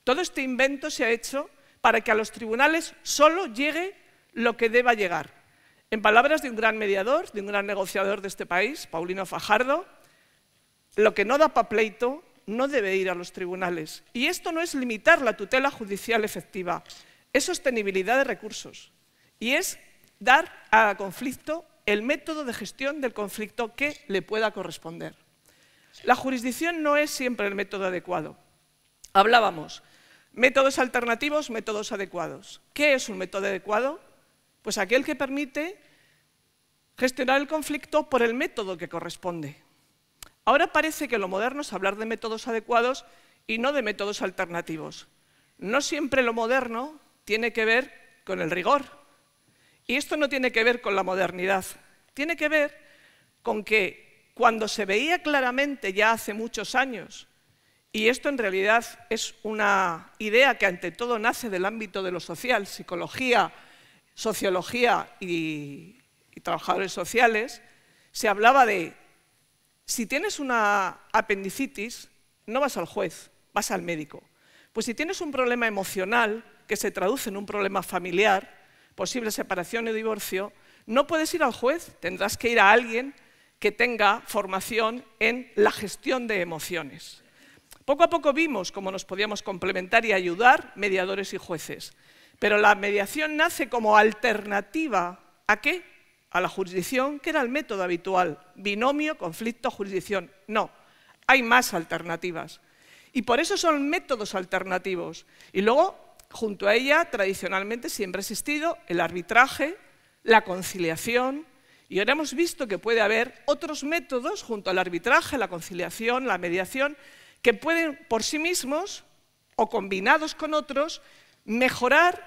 Todo este invento se ha hecho para que a los tribunales solo llegue lo que deba llegar. En palabras de un gran mediador, de un gran negociador de este país, Paulino Fajardo, lo que no da para pleito no debe ir a los tribunales. Y esto no es limitar la tutela judicial efectiva, es sostenibilidad de recursos y es dar a conflicto el método de gestión del conflicto que le pueda corresponder. La jurisdicción no es siempre el método adecuado. Hablábamos, métodos alternativos, métodos adecuados. ¿Qué es un método adecuado? Pues aquel que permite gestionar el conflicto por el método que corresponde. Ahora parece que lo moderno es hablar de métodos adecuados y no de métodos alternativos. No siempre lo moderno tiene que ver con el rigor. Y esto no tiene que ver con la modernidad. Tiene que ver con que cuando se veía claramente ya hace muchos años, y esto en realidad es una idea que ante todo nace del ámbito de lo social, psicología, sociología y, trabajadores sociales, se hablaba de, si tienes una apendicitis, no vas al juez, vas al médico. Pues si tienes un problema emocional que se traduce en un problema familiar, posible separación o divorcio, no puedes ir al juez, tendrás que ir a alguien que tenga formación en la gestión de emociones. Poco a poco vimos cómo nos podíamos complementar y ayudar mediadores y jueces. Pero la mediación nace como alternativa a qué? A la jurisdicción, que era el método habitual, binomio, conflicto, jurisdicción. No, hay más alternativas. Y por eso son métodos alternativos. Y luego, junto a ella, tradicionalmente siempre ha existido el arbitraje, la conciliación, y ahora hemos visto que puede haber otros métodos, junto al arbitraje, la conciliación, la mediación, que pueden por sí mismos o combinados con otros mejorar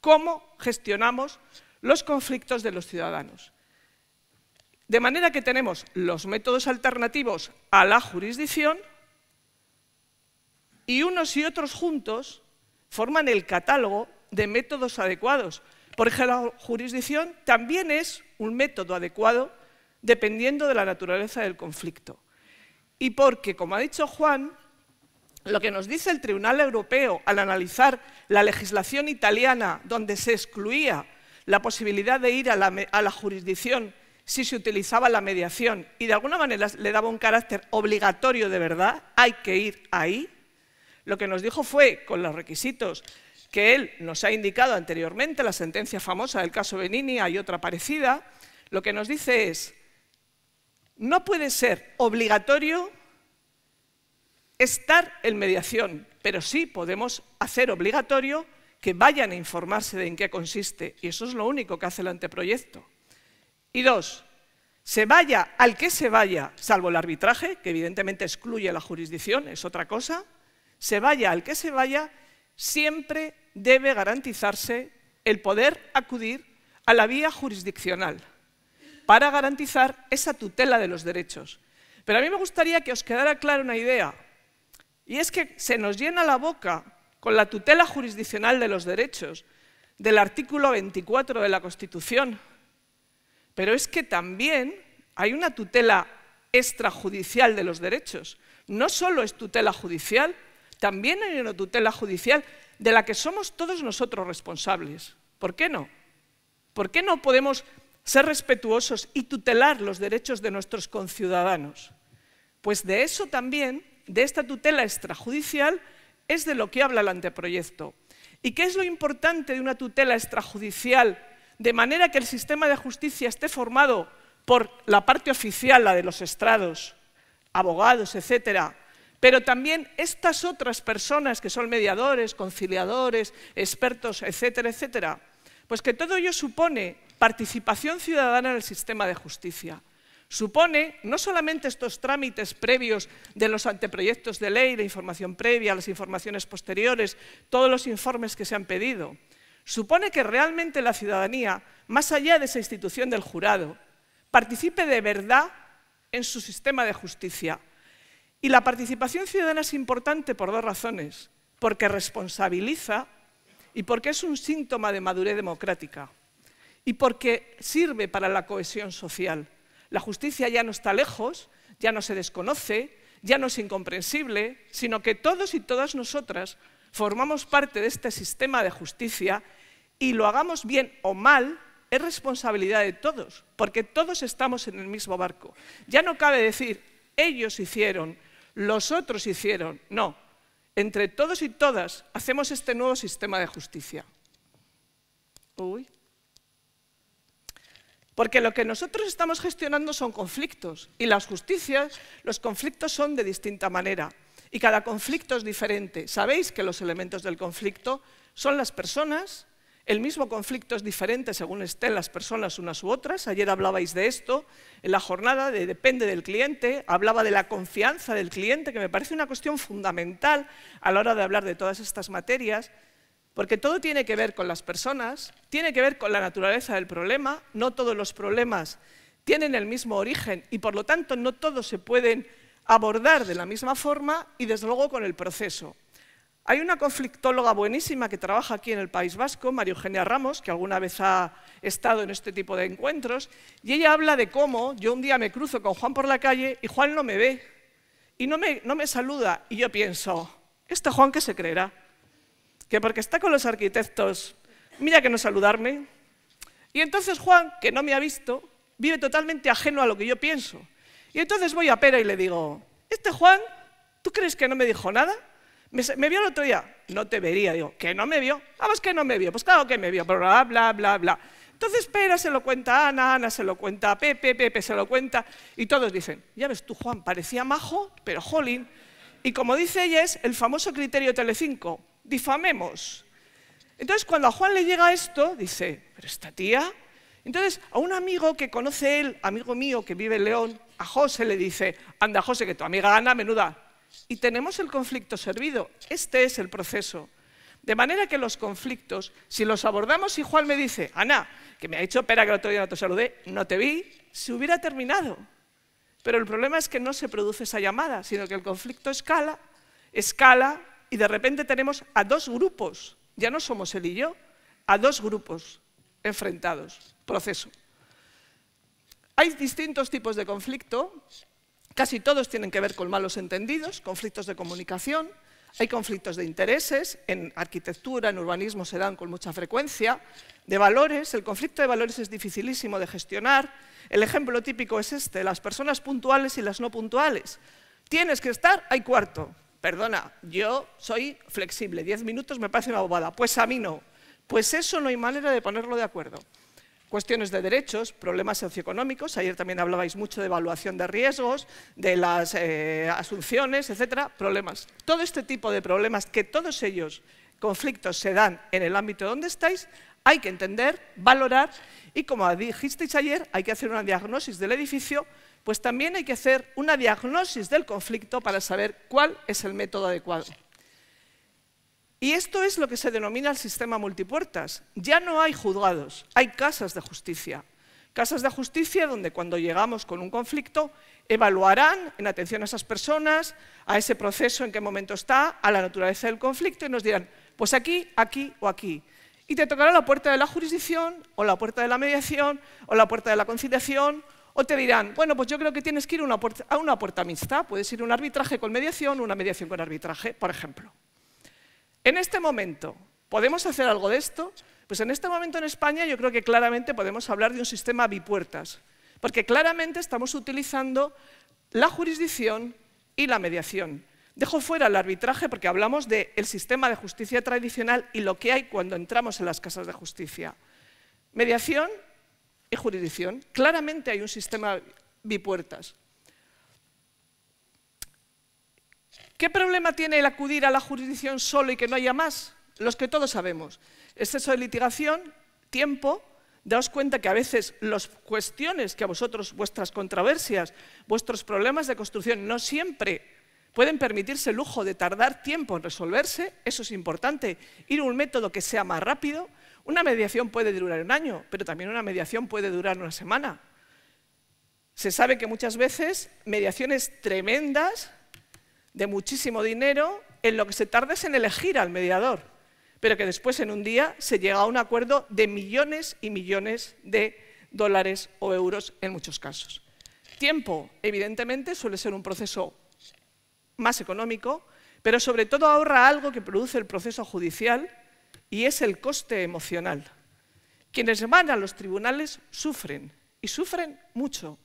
cómo gestionamos los conflictos de los ciudadanos. De manera que tenemos los métodos alternativos a la jurisdicción y unos y otros juntos forman el catálogo de métodos adecuados, porque la jurisdicción también es un método adecuado dependiendo de la naturaleza del conflicto. Y porque, como ha dicho Juan, lo que nos dice el Tribunal Europeo al analizar la legislación italiana donde se excluía la posibilidad de ir a la, jurisdicción si se utilizaba la mediación y de alguna manera le daba un carácter obligatorio de verdad, hay que ir ahí, lo que nos dijo fue, con los requisitos que él nos ha indicado anteriormente, la sentencia famosa del caso Benini, hay otra parecida, lo que nos dice es, no puede ser obligatorio estar en mediación, pero sí podemos hacer obligatorio que vayan a informarse de en qué consiste, y eso es lo único que hace el anteproyecto. Y dos, se vaya al que se vaya, salvo el arbitraje, que evidentemente excluye la jurisdicción, es otra cosa, se vaya al que se vaya, siempre debe garantizarse el poder acudir a la vía jurisdiccional para garantizar esa tutela de los derechos. Pero a mí me gustaría que os quedara clara una idea, y es que se nos llena la boca con la tutela jurisdiccional de los derechos del artículo 24 de la Constitución. Pero es que también hay una tutela extrajudicial de los derechos. No solo es tutela judicial, también hay una tutela judicial de la que somos todos nosotros responsables. ¿Por qué no? ¿Por qué no podemos ser respetuosos y tutelar los derechos de nuestros conciudadanos? Pues de eso también de esta tutela extrajudicial es de lo que habla el anteproyecto. ¿Y qué es lo importante de una tutela extrajudicial? De manera que el sistema de justicia esté formado por la parte oficial, la de los estrados, abogados, etcétera, pero también estas otras personas que son mediadores, conciliadores, expertos, etcétera, etcétera, pues que todo ello supone participación ciudadana en el sistema de justicia. Supone no solamente estos trámites previos de los anteproyectos de ley, la información previa, las informaciones posteriores, todos los informes que se han pedido. Supone que realmente la ciudadanía, más allá de esa institución del jurado, participe de verdad en su sistema de justicia. Y la participación ciudadana es importante por dos razones. Porque responsabiliza y porque es un síntoma de madurez democrática. Y porque sirve para la cohesión social. La justicia ya no está lejos, ya no se desconoce, ya no es incomprensible, sino que todos y todas nosotras formamos parte de este sistema de justicia y lo hagamos bien o mal, es responsabilidad de todos, porque todos estamos en el mismo barco. Ya no cabe decir, ellos hicieron, los otros hicieron, no. Entre todos y todas hacemos este nuevo sistema de justicia. Uy. Porque lo que nosotros estamos gestionando son conflictos y las justicias, los conflictos son de distinta manera y cada conflicto es diferente. Sabéis que los elementos del conflicto son las personas, el mismo conflicto es diferente según estén las personas unas u otras. Ayer hablabais de esto en la jornada, de depende del cliente, hablaba de la confianza del cliente, que me parece una cuestión fundamental a la hora de hablar de todas estas materias. Porque todo tiene que ver con las personas, tiene que ver con la naturaleza del problema, no todos los problemas tienen el mismo origen y por lo tanto no todos se pueden abordar de la misma forma y desde luego con el proceso. Hay una conflictóloga buenísima que trabaja aquí en el País Vasco, María Eugenia Ramos, que alguna vez ha estado en este tipo de encuentros, y ella habla de cómo yo un día me cruzo con Juan por la calle y Juan no me ve y no me, saluda y yo pienso, ¿este Juan qué se creerá? que porque está con los arquitectos, mira que no saludarme. Y entonces Juan, que no me ha visto, vive totalmente ajeno a lo que yo pienso. Y entonces voy a Pera y le digo, este Juan, ¿tú crees que no me dijo nada? Me, vio el otro día, no te vería, digo, que no me vio, vamos ah, pues que no me vio, pues claro que me vio, bla, bla, bla, bla. Entonces Pera se lo cuenta a Ana, Ana se lo cuenta a Pepe, Pepe se lo cuenta, y todos dicen, ya ves tú Juan, parecía majo, pero jolín. Y como dice ella, es el famoso criterio Telecinco, difamemos. Entonces, cuando a Juan le llega esto, dice, pero esta tía. Entonces, a un amigo que conoce él, amigo mío que vive en León, a José le dice, anda José, que tu amiga Ana, menuda. Y tenemos el conflicto servido. Este es el proceso. De manera que los conflictos, si los abordamos y Juan me dice, Ana, que me ha dicho, espera que el otro día no te saludé, no te vi, se hubiera terminado. Pero el problema es que no se produce esa llamada, sino que el conflicto escala, escala, y de repente tenemos a dos grupos, ya no somos él y yo, a dos grupos enfrentados. Proceso. Hay distintos tipos de conflicto, casi todos tienen que ver con malos entendidos, conflictos de comunicación, hay conflictos de intereses, en arquitectura, en urbanismo se dan con mucha frecuencia, de valores, el conflicto de valores es dificilísimo de gestionar, el ejemplo típico es este, las personas puntuales y las no puntuales. Tienes que estar, hay cuarto, perdona, yo soy flexible, Diez minutos me parece una bobada, pues a mí no. Pues eso no hay manera de ponerlo de acuerdo. Cuestiones de derechos, problemas socioeconómicos, ayer también hablabais mucho de evaluación de riesgos, de las eh, asunciones, etcétera, problemas. Todo este tipo de problemas, que todos ellos, conflictos, se dan en el ámbito donde estáis, hay que entender, valorar y, como dijisteis ayer, hay que hacer una diagnosis del edificio pues también hay que hacer una diagnosis del conflicto para saber cuál es el método adecuado. Y esto es lo que se denomina el sistema multipuertas. Ya no hay juzgados, hay casas de justicia. Casas de justicia donde cuando llegamos con un conflicto evaluarán en atención a esas personas, a ese proceso en qué momento está, a la naturaleza del conflicto y nos dirán, pues aquí, aquí o aquí. Y te tocará la puerta de la jurisdicción o la puerta de la mediación o la puerta de la conciliación o te dirán, bueno, pues yo creo que tienes que ir a una puerta mixta, puedes ir un arbitraje con mediación, una mediación con arbitraje, por ejemplo. En este momento, ¿podemos hacer algo de esto? Pues en este momento en España yo creo que claramente podemos hablar de un sistema bipuertas, porque claramente estamos utilizando la jurisdicción y la mediación. Dejo fuera el arbitraje porque hablamos del sistema de justicia tradicional y lo que hay cuando entramos en las casas de justicia. Mediación y jurisdicción, claramente hay un sistema bipuertas. ¿Qué problema tiene el acudir a la jurisdicción solo y que no haya más? Los que todos sabemos. Exceso de litigación, tiempo. Daos cuenta que a veces las cuestiones que a vosotros, vuestras controversias, vuestros problemas de construcción, no siempre pueden permitirse el lujo de tardar tiempo en resolverse. Eso es importante. Ir a un método que sea más rápido. Una mediación puede durar un año, pero también una mediación puede durar una semana. Se sabe que muchas veces mediaciones tremendas, de muchísimo dinero, en lo que se tarda es en elegir al mediador, pero que después en un día se llega a un acuerdo de millones y millones de dólares o euros en muchos casos. Tiempo, evidentemente, suele ser un proceso más económico, pero sobre todo ahorra algo que produce el proceso judicial, y es el coste emocional. Quienes van a los tribunales sufren y sufren mucho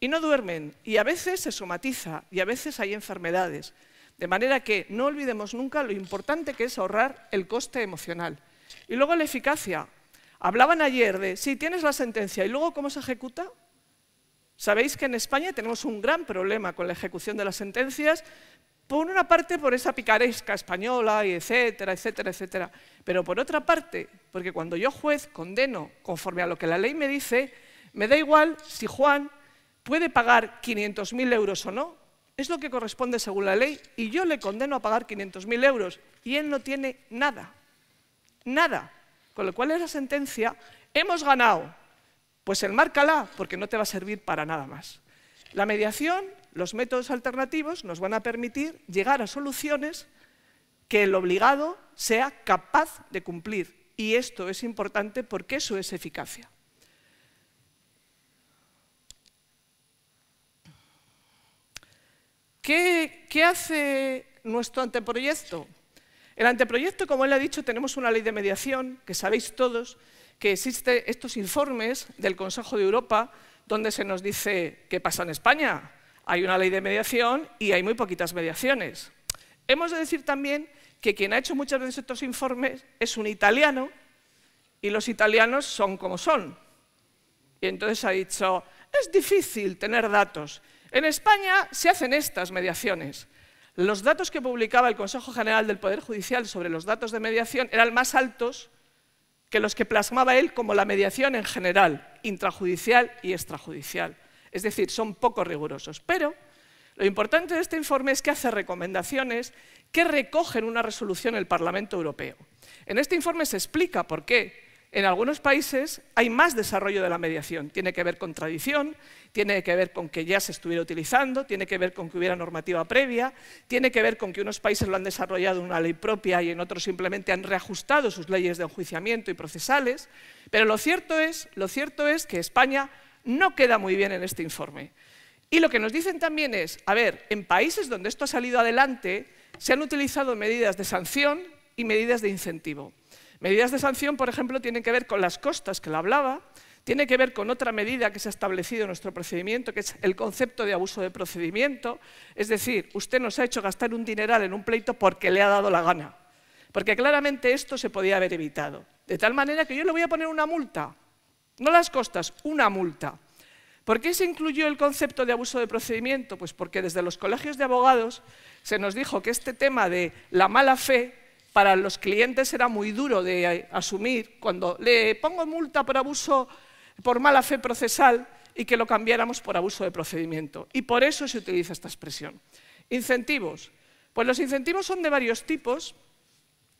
y no duermen y a veces se somatiza y a veces hay enfermedades. De manera que no olvidemos nunca lo importante que es ahorrar el coste emocional. Y luego la eficacia. Hablaban ayer de si tienes la sentencia y luego cómo se ejecuta. Sabéis que en España tenemos un gran problema con la ejecución de las sentencias por una parte, por esa picaresca española, y etcétera, etcétera, etcétera. Pero por otra parte, porque cuando yo juez condeno conforme a lo que la ley me dice, me da igual si Juan puede pagar 500.000 euros o no. Es lo que corresponde según la ley y yo le condeno a pagar 500.000 euros y él no tiene nada. Nada. Con lo cual es la sentencia, hemos ganado. Pues el márcala, porque no te va a servir para nada más. La mediación los métodos alternativos nos van a permitir llegar a soluciones que el obligado sea capaz de cumplir. Y esto es importante porque eso es eficacia. ¿Qué, hace nuestro anteproyecto? El anteproyecto, como él ha dicho, tenemos una ley de mediación, que sabéis todos, que existen estos informes del Consejo de Europa, donde se nos dice qué pasa en España, hay una ley de mediación y hay muy poquitas mediaciones. Hemos de decir también que quien ha hecho muchas veces estos informes es un italiano y los italianos son como son. Y entonces ha dicho, es difícil tener datos. En España se hacen estas mediaciones. Los datos que publicaba el Consejo General del Poder Judicial sobre los datos de mediación eran más altos que los que plasmaba él como la mediación en general, intrajudicial y extrajudicial es decir, son poco rigurosos. Pero lo importante de este informe es que hace recomendaciones que recogen una resolución del Parlamento Europeo. En este informe se explica por qué en algunos países hay más desarrollo de la mediación. Tiene que ver con tradición, tiene que ver con que ya se estuviera utilizando, tiene que ver con que hubiera normativa previa, tiene que ver con que unos países lo han desarrollado en una ley propia y en otros simplemente han reajustado sus leyes de enjuiciamiento y procesales. Pero lo cierto es, lo cierto es que España no queda muy bien en este informe. Y lo que nos dicen también es, a ver, en países donde esto ha salido adelante, se han utilizado medidas de sanción y medidas de incentivo. Medidas de sanción, por ejemplo, tienen que ver con las costas, que lo hablaba, tiene que ver con otra medida que se ha establecido en nuestro procedimiento, que es el concepto de abuso de procedimiento. Es decir, usted nos ha hecho gastar un dineral en un pleito porque le ha dado la gana. Porque claramente esto se podía haber evitado. De tal manera que yo le voy a poner una multa, no las costas, una multa. ¿Por qué se incluyó el concepto de abuso de procedimiento? Pues porque desde los colegios de abogados se nos dijo que este tema de la mala fe para los clientes era muy duro de eh, asumir cuando le pongo multa por abuso por mala fe procesal y que lo cambiáramos por abuso de procedimiento. Y por eso se utiliza esta expresión. Incentivos. Pues los incentivos son de varios tipos.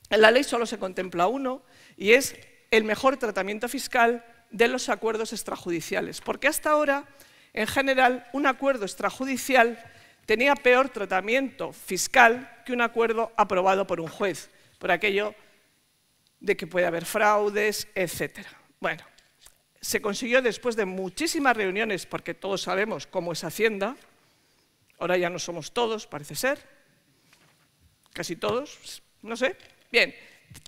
En la ley solo se contempla uno y es el mejor tratamiento fiscal de los acuerdos extrajudiciales, porque hasta ahora, en general, un acuerdo extrajudicial tenía peor tratamiento fiscal que un acuerdo aprobado por un juez, por aquello de que puede haber fraudes, etc. Bueno, se consiguió después de muchísimas reuniones, porque todos sabemos cómo es Hacienda, ahora ya no somos todos, parece ser, casi todos, no sé. Bien,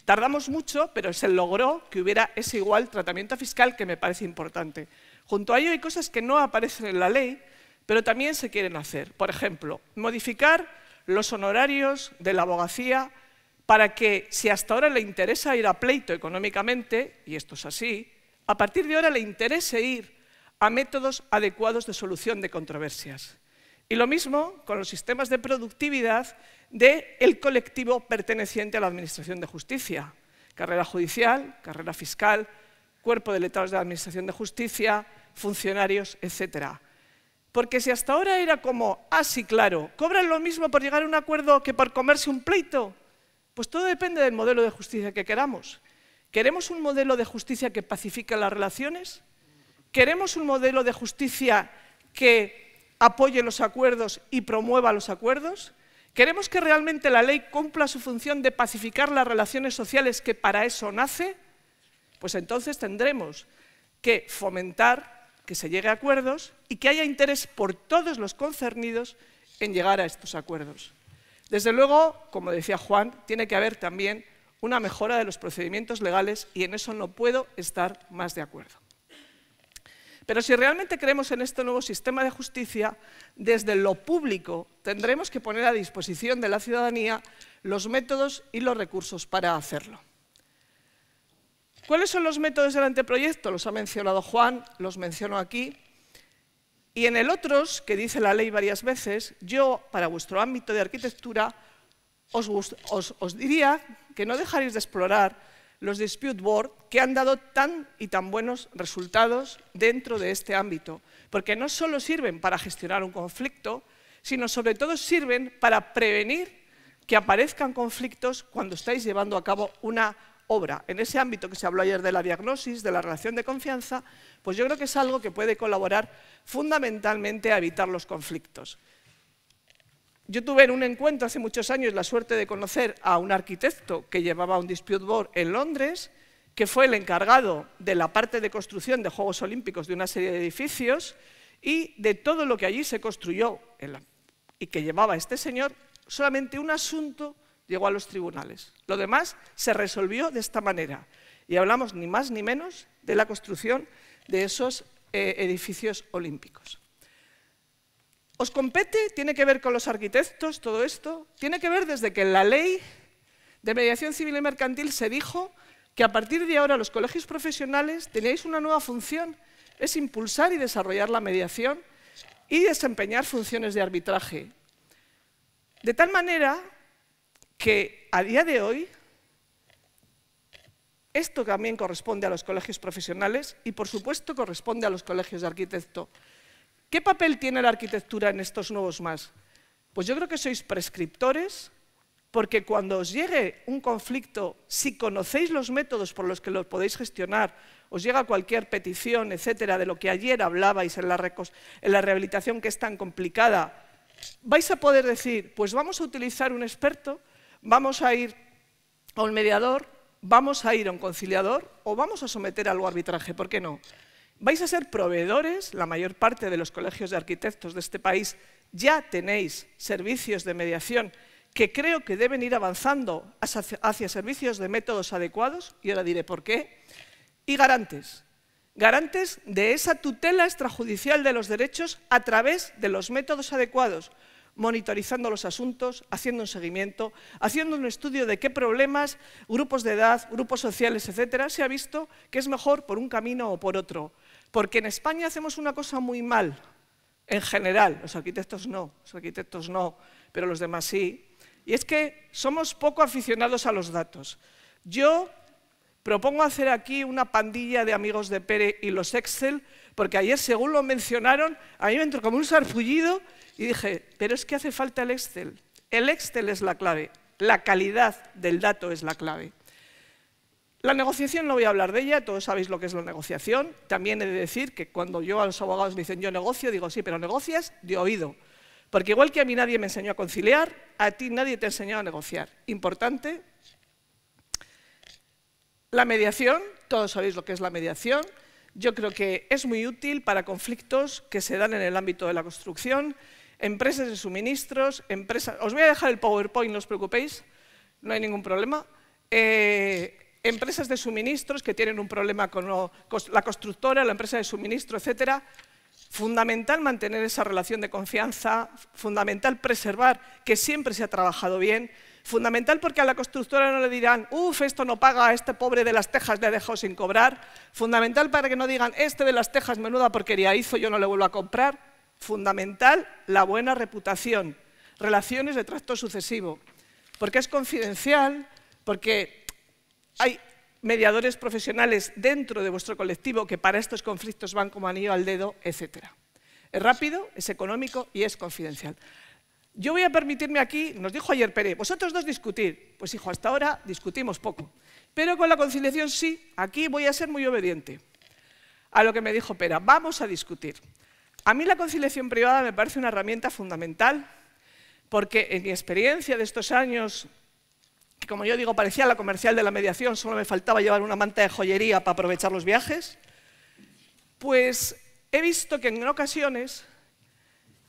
tardamos mucho, pero se logró que hubiera ese igual tratamiento fiscal que me parece importante. Junto a ello hay cosas que no aparecen en la ley, pero también se quieren hacer. Por ejemplo, modificar los honorarios de la abogacía para que, si hasta ahora le interesa ir a pleito económicamente, y esto es así, a partir de ahora le interese ir a métodos adecuados de solución de controversias. Y lo mismo con los sistemas de productividad del colectivo perteneciente a la Administración de Justicia. Carrera judicial, carrera fiscal, cuerpo de letrados de la Administración de Justicia, funcionarios, etc. Porque si hasta ahora era como, ah, sí, claro, cobran lo mismo por llegar a un acuerdo que por comerse un pleito, pues todo depende del modelo de justicia que queramos. ¿Queremos un modelo de justicia que pacifique las relaciones? ¿Queremos un modelo de justicia que apoye los acuerdos y promueva los acuerdos? ¿Queremos que realmente la ley cumpla su función de pacificar las relaciones sociales que para eso nace? Pues entonces tendremos que fomentar que se llegue a acuerdos y que haya interés por todos los concernidos en llegar a estos acuerdos. Desde luego, como decía Juan, tiene que haber también una mejora de los procedimientos legales y en eso no puedo estar más de acuerdo. Pero si realmente creemos en este nuevo sistema de justicia, desde lo público tendremos que poner a disposición de la ciudadanía los métodos y los recursos para hacerlo. ¿Cuáles son los métodos del anteproyecto? Los ha mencionado Juan, los menciono aquí. Y en el otros, que dice la ley varias veces, yo, para vuestro ámbito de arquitectura, os diría que no dejaréis de explorar los dispute board que han dado tan y tan buenos resultados dentro de este ámbito, porque no solo sirven para gestionar un conflicto, sino sobre todo sirven para prevenir que aparezcan conflictos cuando estáis llevando a cabo una obra. En ese ámbito que se habló ayer de la diagnosis, de la relación de confianza, pues yo creo que es algo que puede colaborar fundamentalmente a evitar los conflictos. Yo tuve en un encuentro hace muchos años la suerte de conocer a un arquitecto que llevaba un dispute board en Londres, que fue el encargado de la parte de construcción de Juegos Olímpicos de una serie de edificios y de todo lo que allí se construyó y que llevaba este señor, solamente un asunto llegó a los tribunales. Lo demás se resolvió de esta manera. Y hablamos ni más ni menos de la construcción de esos eh, edificios olímpicos. ¿Os compete? ¿Tiene que ver con los arquitectos todo esto? Tiene que ver desde que en la ley de mediación civil y mercantil se dijo que a partir de ahora los colegios profesionales teníais una nueva función, es impulsar y desarrollar la mediación y desempeñar funciones de arbitraje. De tal manera que a día de hoy esto también corresponde a los colegios profesionales y por supuesto corresponde a los colegios de arquitecto. ¿Qué papel tiene la arquitectura en estos nuevos más? Pues yo creo que sois prescriptores, porque cuando os llegue un conflicto, si conocéis los métodos por los que los podéis gestionar, os llega cualquier petición, etcétera, de lo que ayer hablabais en la, en la rehabilitación que es tan complicada, vais a poder decir, pues vamos a utilizar un experto, vamos a ir a un mediador, vamos a ir a un conciliador o vamos a someter algo a arbitraje, ¿por qué no? vais a ser proveedores, la mayor parte de los colegios de arquitectos de este país ya tenéis servicios de mediación que creo que deben ir avanzando hacia servicios de métodos adecuados, y ahora diré por qué, y garantes, garantes de esa tutela extrajudicial de los derechos a través de los métodos adecuados, monitorizando los asuntos, haciendo un seguimiento, haciendo un estudio de qué problemas, grupos de edad, grupos sociales, etcétera, se ha visto que es mejor por un camino o por otro. Porque en España hacemos una cosa muy mal, en general, los arquitectos no, los arquitectos no, pero los demás sí, y es que somos poco aficionados a los datos. Yo propongo hacer aquí una pandilla de amigos de Pere y los Excel, porque ayer, según lo mencionaron, a mí me entró como un sarpullido y dije, pero es que hace falta el Excel. El Excel es la clave, la calidad del dato es la clave. La negociación no voy a hablar de ella, todos sabéis lo que es la negociación. También he de decir que cuando yo a los abogados me dicen yo negocio, digo sí, pero negocias de oído. Porque igual que a mí nadie me enseñó a conciliar, a ti nadie te enseñó a negociar. Importante. La mediación, todos sabéis lo que es la mediación. Yo creo que es muy útil para conflictos que se dan en el ámbito de la construcción, empresas de suministros, empresas... Os voy a dejar el PowerPoint, no os preocupéis, no hay ningún problema. Eh, empresas de suministros que tienen un problema con, la constructora, la empresa de suministro, etcétera. Fundamental mantener esa relación de confianza, fundamental preservar que siempre se ha trabajado bien, fundamental porque a la constructora no le dirán, uff, esto no paga, a este pobre de las tejas le ha dejado sin cobrar, fundamental para que no digan, este de las tejas menuda porquería hizo, yo no le vuelvo a comprar, fundamental la buena reputación, relaciones de tracto sucesivo, porque es confidencial, porque hay mediadores profesionales dentro de vuestro colectivo que para estos conflictos van como anillo al dedo, etc. Es rápido, es económico y es confidencial. Yo voy a permitirme aquí, nos dijo ayer Pérez, vosotros dos discutir. Pues hijo, hasta ahora discutimos poco. Pero con la conciliación sí, aquí voy a ser muy obediente. A lo que me dijo Pera, vamos a discutir. A mí la conciliación privada me parece una herramienta fundamental porque en mi experiencia de estos años y como yo digo, parecía la comercial de la mediación, solo me faltaba llevar una manta de joyería para aprovechar los viajes, pues he visto que en ocasiones,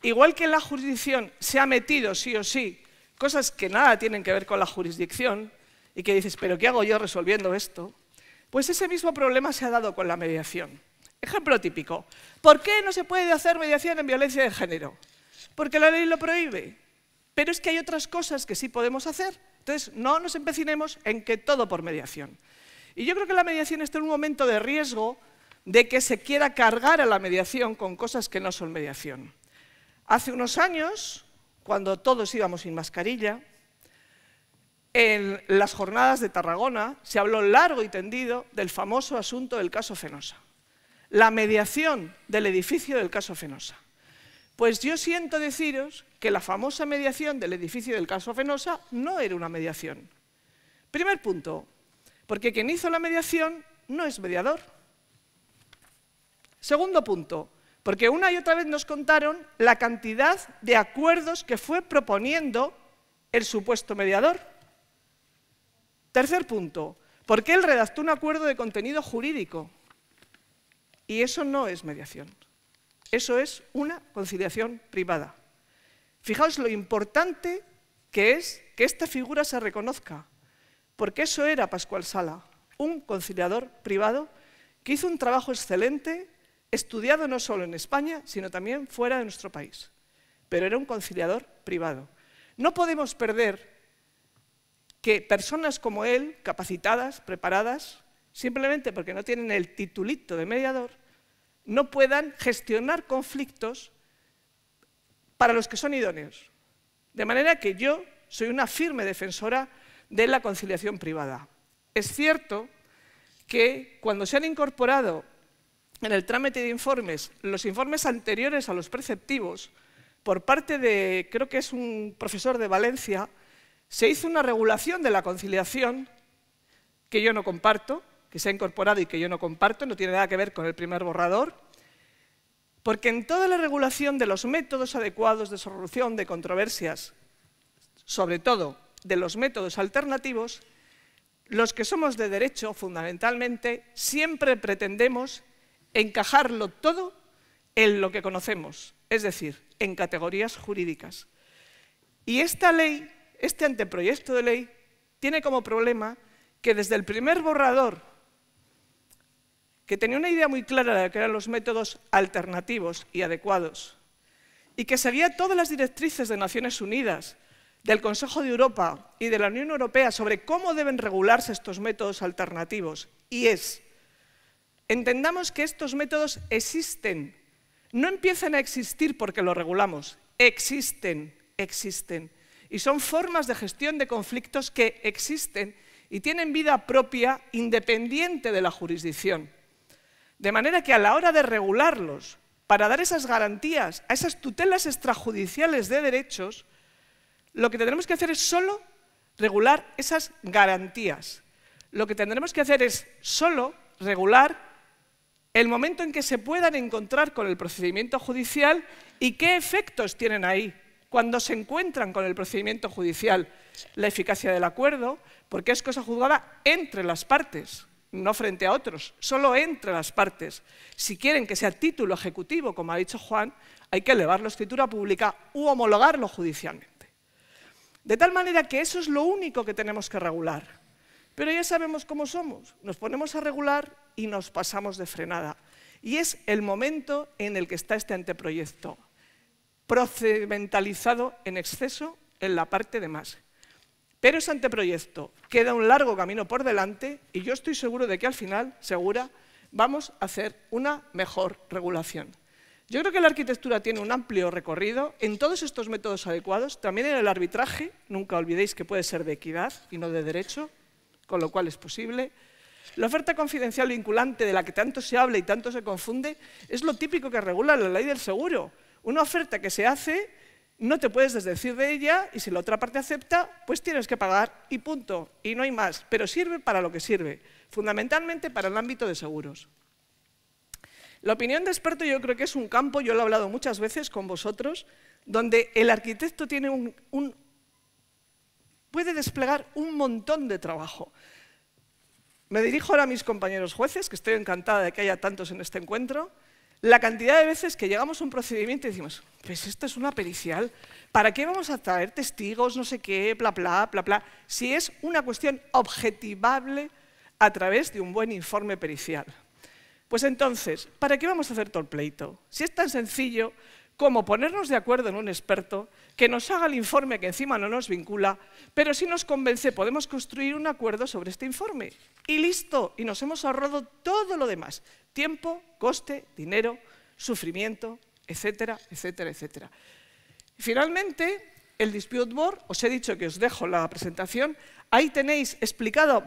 igual que en la jurisdicción se ha metido sí o sí cosas que nada tienen que ver con la jurisdicción y que dices, pero ¿qué hago yo resolviendo esto? Pues ese mismo problema se ha dado con la mediación. Ejemplo típico, ¿por qué no se puede hacer mediación en violencia de género? Porque la ley lo prohíbe, pero es que hay otras cosas que sí podemos hacer entonces, no nos empecinemos en que todo por mediación. Y yo creo que la mediación está en un momento de riesgo de que se quiera cargar a la mediación con cosas que no son mediación. Hace unos años, cuando todos íbamos sin mascarilla, en las jornadas de Tarragona se habló largo y tendido del famoso asunto del caso Fenosa, la mediación del edificio del caso Fenosa. Pues yo siento deciros que la famosa mediación del edificio del caso Fenosa no era una mediación. Primer punto, porque quien hizo la mediación no es mediador. Segundo punto, porque una y otra vez nos contaron la cantidad de acuerdos que fue proponiendo el supuesto mediador. Tercer punto, porque él redactó un acuerdo de contenido jurídico. Y eso no es mediación, eso es una conciliación privada. Fijaos lo importante que es que esta figura se reconozca, porque eso era Pascual Sala, un conciliador privado que hizo un trabajo excelente, estudiado no solo en España, sino también fuera de nuestro país. Pero era un conciliador privado. No podemos perder que personas como él, capacitadas, preparadas, simplemente porque no tienen el titulito de mediador, no puedan gestionar conflictos para los que son idóneos. De manera que yo soy una firme defensora de la conciliación privada. Es cierto que cuando se han incorporado en el trámite de informes los informes anteriores a los preceptivos, por parte de, creo que es un profesor de Valencia, se hizo una regulación de la conciliación que yo no comparto, que se ha incorporado y que yo no comparto, no tiene nada que ver con el primer borrador, porque en toda la regulación de los métodos adecuados de solución de controversias, sobre todo de los métodos alternativos, los que somos de derecho, fundamentalmente, siempre pretendemos encajarlo todo en lo que conocemos, es decir, en categorías jurídicas. Y esta ley, este anteproyecto de ley, tiene como problema que desde el primer borrador que tenía una idea muy clara de que eran los métodos alternativos y adecuados, y que seguía todas las directrices de Naciones Unidas, del Consejo de Europa y de la Unión Europea sobre cómo deben regularse estos métodos alternativos, y es, entendamos que estos métodos existen, no empiezan a existir porque los regulamos, existen, existen, y son formas de gestión de conflictos que existen y tienen vida propia independiente de la jurisdicción. De manera que a la hora de regularlos, para dar esas garantías a esas tutelas extrajudiciales de derechos, lo que tendremos que hacer es solo regular esas garantías. Lo que tendremos que hacer es solo regular el momento en que se puedan encontrar con el procedimiento judicial y qué efectos tienen ahí cuando se encuentran con el procedimiento judicial. La eficacia del acuerdo, porque es cosa juzgada entre las partes no frente a otros, solo entre las partes. Si quieren que sea título ejecutivo, como ha dicho Juan, hay que elevarlo a escritura pública u homologarlo judicialmente. De tal manera que eso es lo único que tenemos que regular. Pero ya sabemos cómo somos, nos ponemos a regular y nos pasamos de frenada. Y es el momento en el que está este anteproyecto, procedimentalizado en exceso en la parte de más. Pero ese anteproyecto queda un largo camino por delante y yo estoy seguro de que al final, segura, vamos a hacer una mejor regulación. Yo creo que la arquitectura tiene un amplio recorrido en todos estos métodos adecuados, también en el arbitraje, nunca olvidéis que puede ser de equidad y no de derecho, con lo cual es posible. La oferta confidencial vinculante de la que tanto se habla y tanto se confunde es lo típico que regula la ley del seguro. Una oferta que se hace no te puedes desdecir de ella y si la otra parte acepta, pues tienes que pagar y punto, y no hay más, pero sirve para lo que sirve, fundamentalmente para el ámbito de seguros. La opinión de experto yo creo que es un campo, yo lo he hablado muchas veces con vosotros, donde el arquitecto tiene un, puede desplegar un montón de trabajo. Me dirijo ahora a mis compañeros jueces, que estoy encantada de que haya tantos en este encuentro, la cantidad de veces que llegamos a un procedimiento y decimos, pues esto es una pericial, ¿para qué vamos a traer testigos, no sé qué, bla, bla, bla, bla? Si es una cuestión objetivable a través de un buen informe pericial. Pues entonces, ¿para qué vamos a hacer todo el pleito? Si es tan sencillo como ponernos de acuerdo en un experto que nos haga el informe que encima no nos vincula, pero si nos convence podemos construir un acuerdo sobre este informe. Y listo, y nos hemos ahorrado todo lo demás, tiempo, coste, dinero, sufrimiento, etcétera, etcétera, etcétera. Finalmente, el Dispute Board, os he dicho que os dejo la presentación, ahí tenéis explicado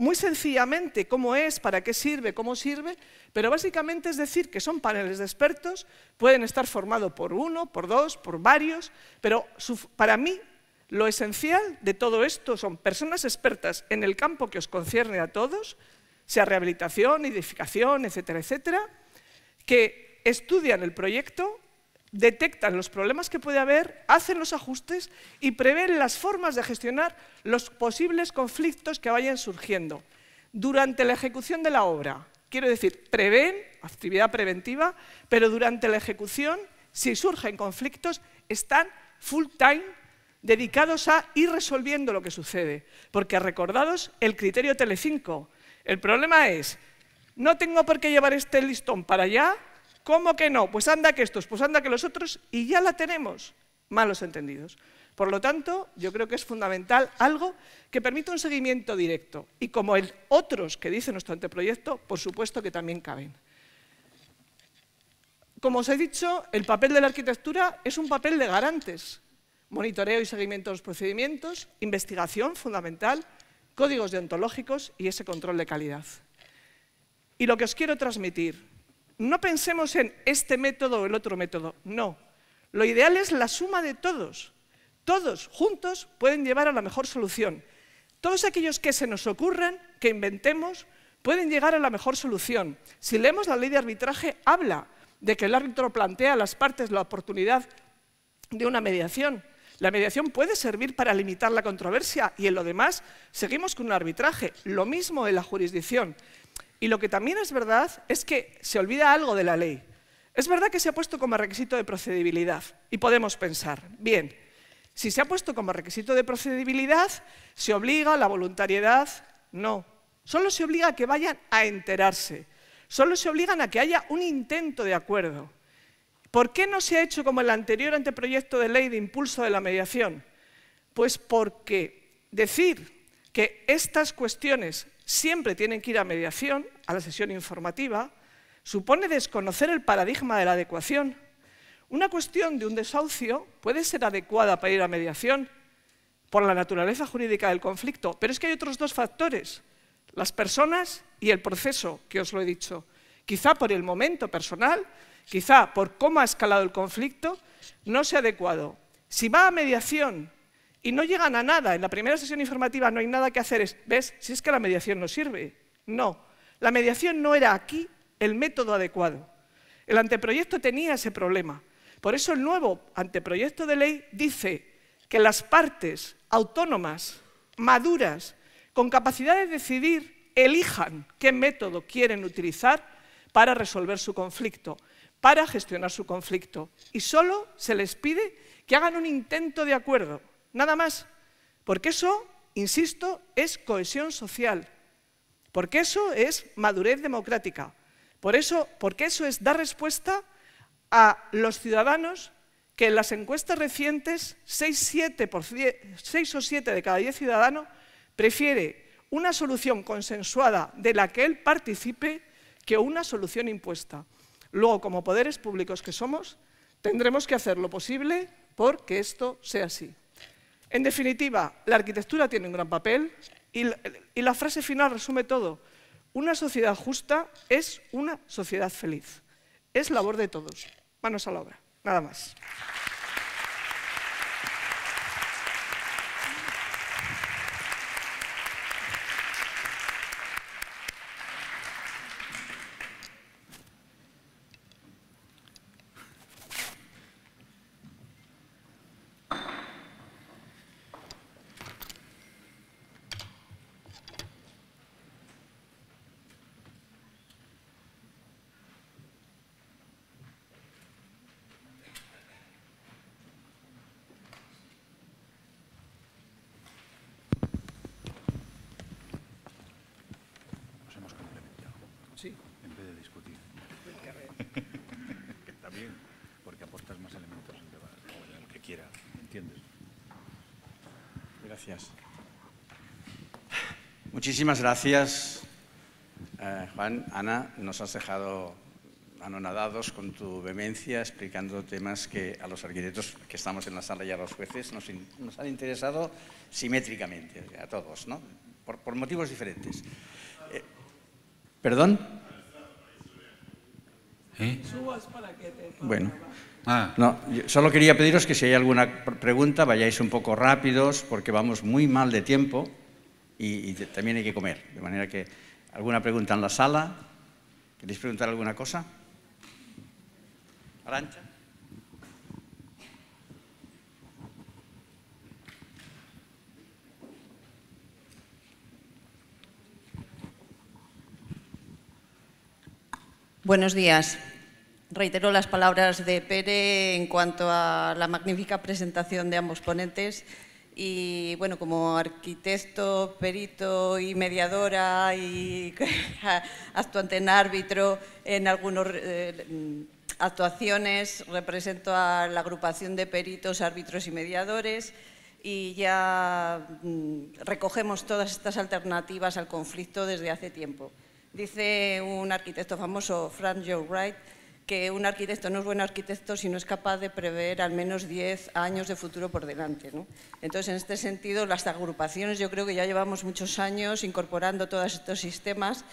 muy sencillamente cómo es, para qué sirve, cómo sirve, pero básicamente es decir que son paneles de expertos, pueden estar formados por uno, por dos, por varios, pero para mí lo esencial de todo esto son personas expertas en el campo que os concierne a todos, sea rehabilitación, edificación, etcétera, etcétera, que estudian el proyecto, detectan los problemas que puede haber, hacen los ajustes y prevén las formas de gestionar los posibles conflictos que vayan surgiendo durante la ejecución de la obra. Quiero decir, prevén, actividad preventiva, pero durante la ejecución, si surgen conflictos, están full time dedicados a ir resolviendo lo que sucede. Porque recordados el criterio Telecinco, el problema es, no tengo por qué llevar este listón para allá, ¿Cómo que no? Pues anda que estos, pues anda que los otros, y ya la tenemos. Malos entendidos. Por lo tanto, yo creo que es fundamental algo que permita un seguimiento directo. Y como el otros que dice nuestro anteproyecto, por supuesto que también caben. Como os he dicho, el papel de la arquitectura es un papel de garantes. Monitoreo y seguimiento de los procedimientos, investigación fundamental, códigos deontológicos y ese control de calidad. Y lo que os quiero transmitir no pensemos en este método o el otro método, no. Lo ideal es la suma de todos. Todos juntos pueden llevar a la mejor solución. Todos aquellos que se nos ocurran, que inventemos, pueden llegar a la mejor solución. Si leemos la ley de arbitraje, habla de que el árbitro plantea a las partes la oportunidad de una mediación. La mediación puede servir para limitar la controversia y en lo demás seguimos con un arbitraje. Lo mismo en la jurisdicción. Y lo que también es verdad es que se olvida algo de la ley. Es verdad que se ha puesto como requisito de procedibilidad y podemos pensar, bien, si se ha puesto como requisito de procedibilidad, se obliga a la voluntariedad, no. Solo se obliga a que vayan a enterarse. Solo se obligan a que haya un intento de acuerdo. ¿Por qué no se ha hecho como el anterior anteproyecto de ley de impulso de la mediación? Pues porque decir que estas cuestiones siempre tienen que ir a mediación, a la sesión informativa, supone desconocer el paradigma de la adecuación. Una cuestión de un desahucio puede ser adecuada para ir a mediación por la naturaleza jurídica del conflicto, pero es que hay otros dos factores, las personas y el proceso, que os lo he dicho. Quizá por el momento personal, quizá por cómo ha escalado el conflicto, no sea adecuado. Si va a mediación y no llegan a nada. En la primera sesión informativa no hay nada que hacer. ¿Ves? Si es que la mediación no sirve. No. La mediación no era aquí el método adecuado. El anteproyecto tenía ese problema. Por eso el nuevo anteproyecto de ley dice que las partes autónomas, maduras, con capacidad de decidir, elijan qué método quieren utilizar para resolver su conflicto, para gestionar su conflicto. Y solo se les pide que hagan un intento de acuerdo nada más. Porque eso, insisto, es cohesión social. Porque eso es madurez democrática. porque eso es dar respuesta a los ciudadanos que en las encuestas recientes seis o 7 de cada 10 ciudadanos prefiere una solución consensuada de la que él participe que una solución impuesta. Luego, como poderes públicos que somos, tendremos que hacer lo posible porque esto sea así. En definitiva, la arquitectura tiene un gran papel y, la frase final resume todo. Una sociedad justa es una sociedad feliz. Es labor de todos. Manos a la obra. Nada más. Sí. En vez de discutir. que también, porque aportas más elementos al que quiera, ¿entiendes? Gracias. Muchísimas gracias, eh, Juan. Ana, nos has dejado anonadados con tu vehemencia, explicando temas que a los arquitectos que estamos en la sala y a los jueces nos, han interesado simétricamente, a todos, ¿no? por motivos diferentes. ¿Perdón? ¿Eh? Bueno. Ah. solo quería pediros que si hay alguna pregunta vayáis un poco rápidos porque vamos muy mal de tiempo y, y también hay que comer. De manera que, ¿alguna pregunta en la sala? ¿Queréis preguntar alguna cosa? Arancha. Buenos días. Reitero las palabras de Pere en cuanto a la magnífica presentación de ambos ponentes. Y bueno, como arquitecto, perito y mediadora y actuante en árbitro en algunas eh, actuaciones, represento a la agrupación de peritos, árbitros y mediadores y ya mm, recogemos todas estas alternativas al conflicto desde hace tiempo. Dice un arquitecto famoso, Frank Joe Wright, que un arquitecto no es buen arquitecto si no es capaz de prever al menos 10 años de futuro por delante. Entonces, en este sentido, las agrupaciones yo creo que ya llevamos muchos años incorporando todos estos sistemas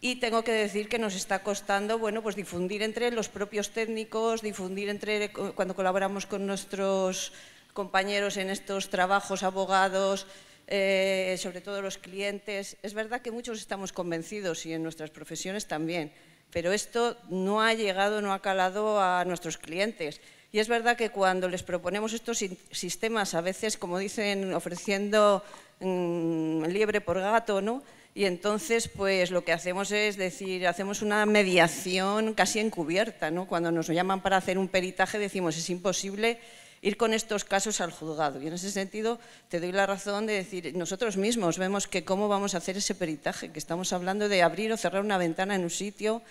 y tengo que decir que nos está costando bueno, pues difundir entre los propios técnicos, difundir entre cuando colaboramos con nuestros compañeros en estos trabajos, abogados, eh, sobre todo los clientes. Es verdad que muchos estamos convencidos y en nuestras profesiones también, pero esto no ha llegado, no ha calado a nuestros clientes. Y es verdad que cuando les proponemos estos sistemas, a veces, como dicen, ofreciendo mm, liebre por gato, ¿no? Y entonces, pues lo que hacemos es decir, hacemos una mediación casi encubierta, ¿no? Cuando nos llaman para hacer un peritaje, decimos, es imposible ir con estos casos al juzgado. Y en ese sentido te doy la razón de decir, nosotros mismos vemos que cómo vamos a hacer ese peritaje, que estamos hablando de abrir o cerrar una ventana en un sitio,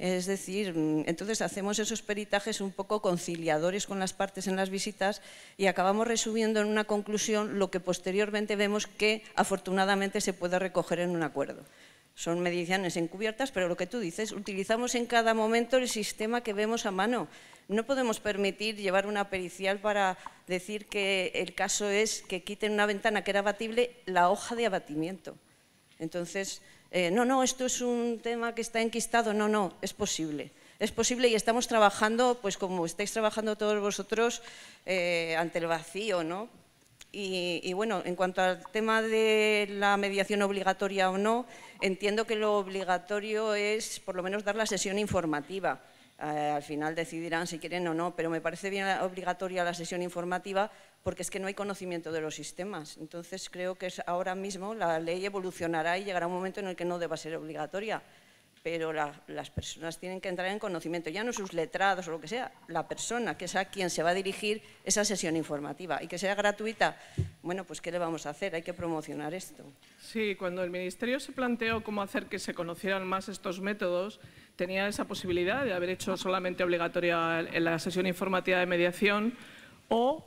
es decir, mm, entonces hacemos esos peritajes un poco conciliadores con las partes en las visitas y acabamos resumiendo en una conclusión lo que posteriormente vemos que afortunadamente se puede recoger en un acuerdo son mediciones encubiertas, pero lo que tú dices, utilizamos en cada momento el sistema que vemos a mano. No podemos permitir llevar una pericial para decir que el caso es que quiten una ventana que era abatible la hoja de abatimiento. Entonces, eh, no, no, esto es un tema que está enquistado, no, no, es posible. Es posible y estamos trabajando, pues como estáis trabajando todos vosotros, eh, ante el vacío, ¿no? Y, y bueno, en cuanto al tema de la mediación obligatoria o no, Entiendo que lo obligatorio es por lo menos dar la sesión informativa. Eh, al final decidirán si quieren o no, pero me parece bien obligatoria la sesión informativa porque es que no hay conocimiento de los sistemas. Entonces creo que ahora mismo la ley evolucionará y llegará un momento en el que no deba ser obligatoria pero las personas tienen que entrar en conocimiento, ya no sus letrados o lo que sea, la persona que es a quien se va a dirigir esa sesión informativa y que sea gratuita, bueno, pues ¿qué le vamos a hacer? Hay que promocionar esto. Sí, cuando el Ministerio se planteó cómo hacer que se conocieran más estos métodos, tenía esa posibilidad de haber hecho solamente obligatoria en la sesión informativa de mediación o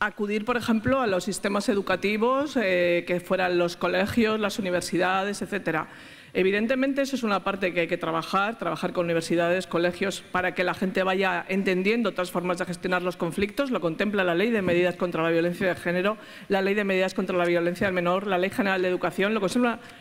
acudir, por ejemplo, a los sistemas educativos, eh, que fueran los colegios, las universidades, etcétera. Evidentemente, eso es una parte que hay que trabajar, trabajar con universidades, colegios, para que la gente vaya entendiendo otras formas de gestionar los conflictos. Lo contempla la Ley de Medidas contra la Violencia de Género, la Ley de Medidas contra la Violencia del Menor, la Ley General de Educación. Lo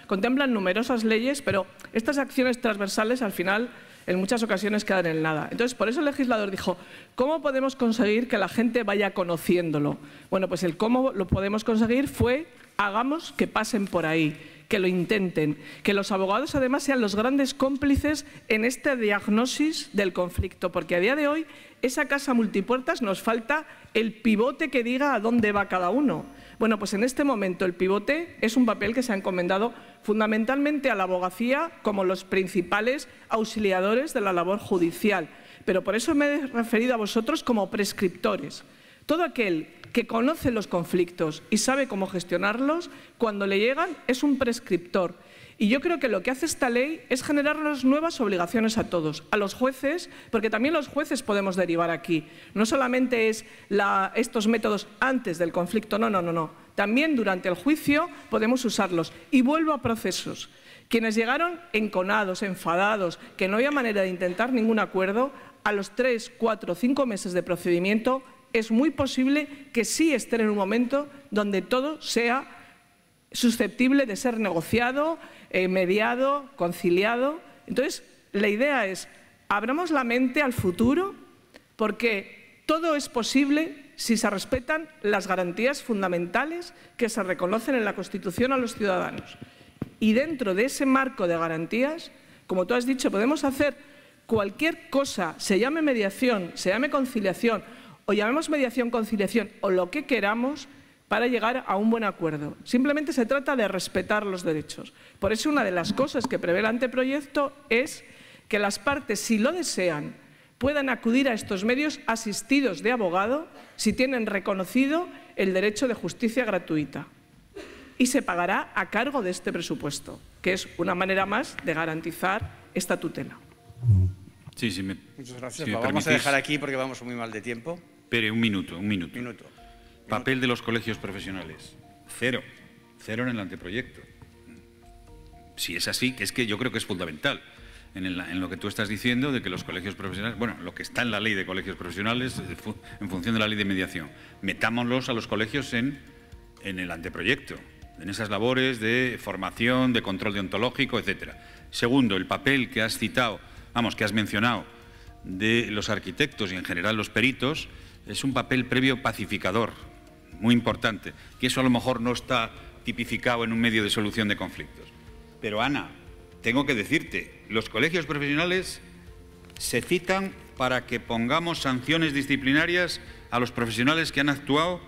contemplan numerosas leyes, pero estas acciones transversales al final en muchas ocasiones quedan en nada. Entonces, por eso el legislador dijo, ¿cómo podemos conseguir que la gente vaya conociéndolo? Bueno, pues el cómo lo podemos conseguir fue, hagamos que pasen por ahí que lo intenten, que los abogados además sean los grandes cómplices en esta diagnosis del conflicto, porque a día de hoy esa casa multipuertas nos falta el pivote que diga a dónde va cada uno. Bueno, pues en este momento el pivote es un papel que se ha encomendado fundamentalmente a la abogacía como los principales auxiliadores de la labor judicial. Pero por eso me he referido a vosotros como prescriptores. Todo aquel que conoce los conflictos y sabe cómo gestionarlos, cuando le llegan es un prescriptor. Y yo creo que lo que hace esta ley es generar nuevas obligaciones a todos, a los jueces, porque también los jueces podemos derivar aquí. No solamente es estos métodos antes del conflicto, no, no, no, no. También durante el juicio podemos usarlos. Y vuelvo a procesos. Quienes llegaron enconados, enfadados, que no había manera de intentar ningún acuerdo, a los tres, cuatro, cinco meses de procedimiento es muy posible que sí estén en un momento donde todo sea susceptible de ser negociado, eh, mediado, conciliado. Entonces, la idea es, abramos la mente al futuro porque todo es posible si se respetan las garantías fundamentales que se reconocen en la Constitución a los ciudadanos. Y dentro de ese marco de garantías, como tú has dicho, podemos hacer cualquier cosa, se llame mediación, se llame conciliación, o llamemos mediación, conciliación o lo que queramos para llegar a un buen acuerdo. Simplemente se trata de respetar los derechos. Por eso una de las cosas que prevé el anteproyecto es que las partes, si lo desean, puedan acudir a estos medios asistidos de abogado si tienen reconocido el derecho de justicia gratuita. Y se pagará a cargo de este presupuesto, que es una manera más de garantizar esta tutela. Sí, sí Muchas gracias. vamos a dejar aquí porque vamos muy mal de tiempo. Pere, un minuto, un minuto. Papel de los colegios profesionales. Cero. Cero en el anteproyecto. Si es así, que es que yo creo que es fundamental en, lo que tú estás diciendo de que los colegios profesionales, bueno, lo que está en la ley de colegios profesionales eh, en función de la ley de mediación, metámoslos a los colegios en, en el anteproyecto, en esas labores de formación, de control deontológico, etcétera. Segundo, el papel que has citado, vamos, que has mencionado de los arquitectos y en general los peritos, es un papel previo pacificador, muy importante, que eso a lo mejor no está tipificado en un medio de solución de conflictos. Pero Ana, tengo que decirte, los colegios profesionales se citan para que pongamos sanciones disciplinarias a los profesionales que han actuado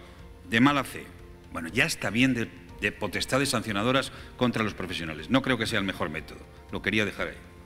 de mala fe. Bueno, ya está bien de, potestades sancionadoras contra los profesionales. No creo que sea el mejor método. Lo quería dejar ahí.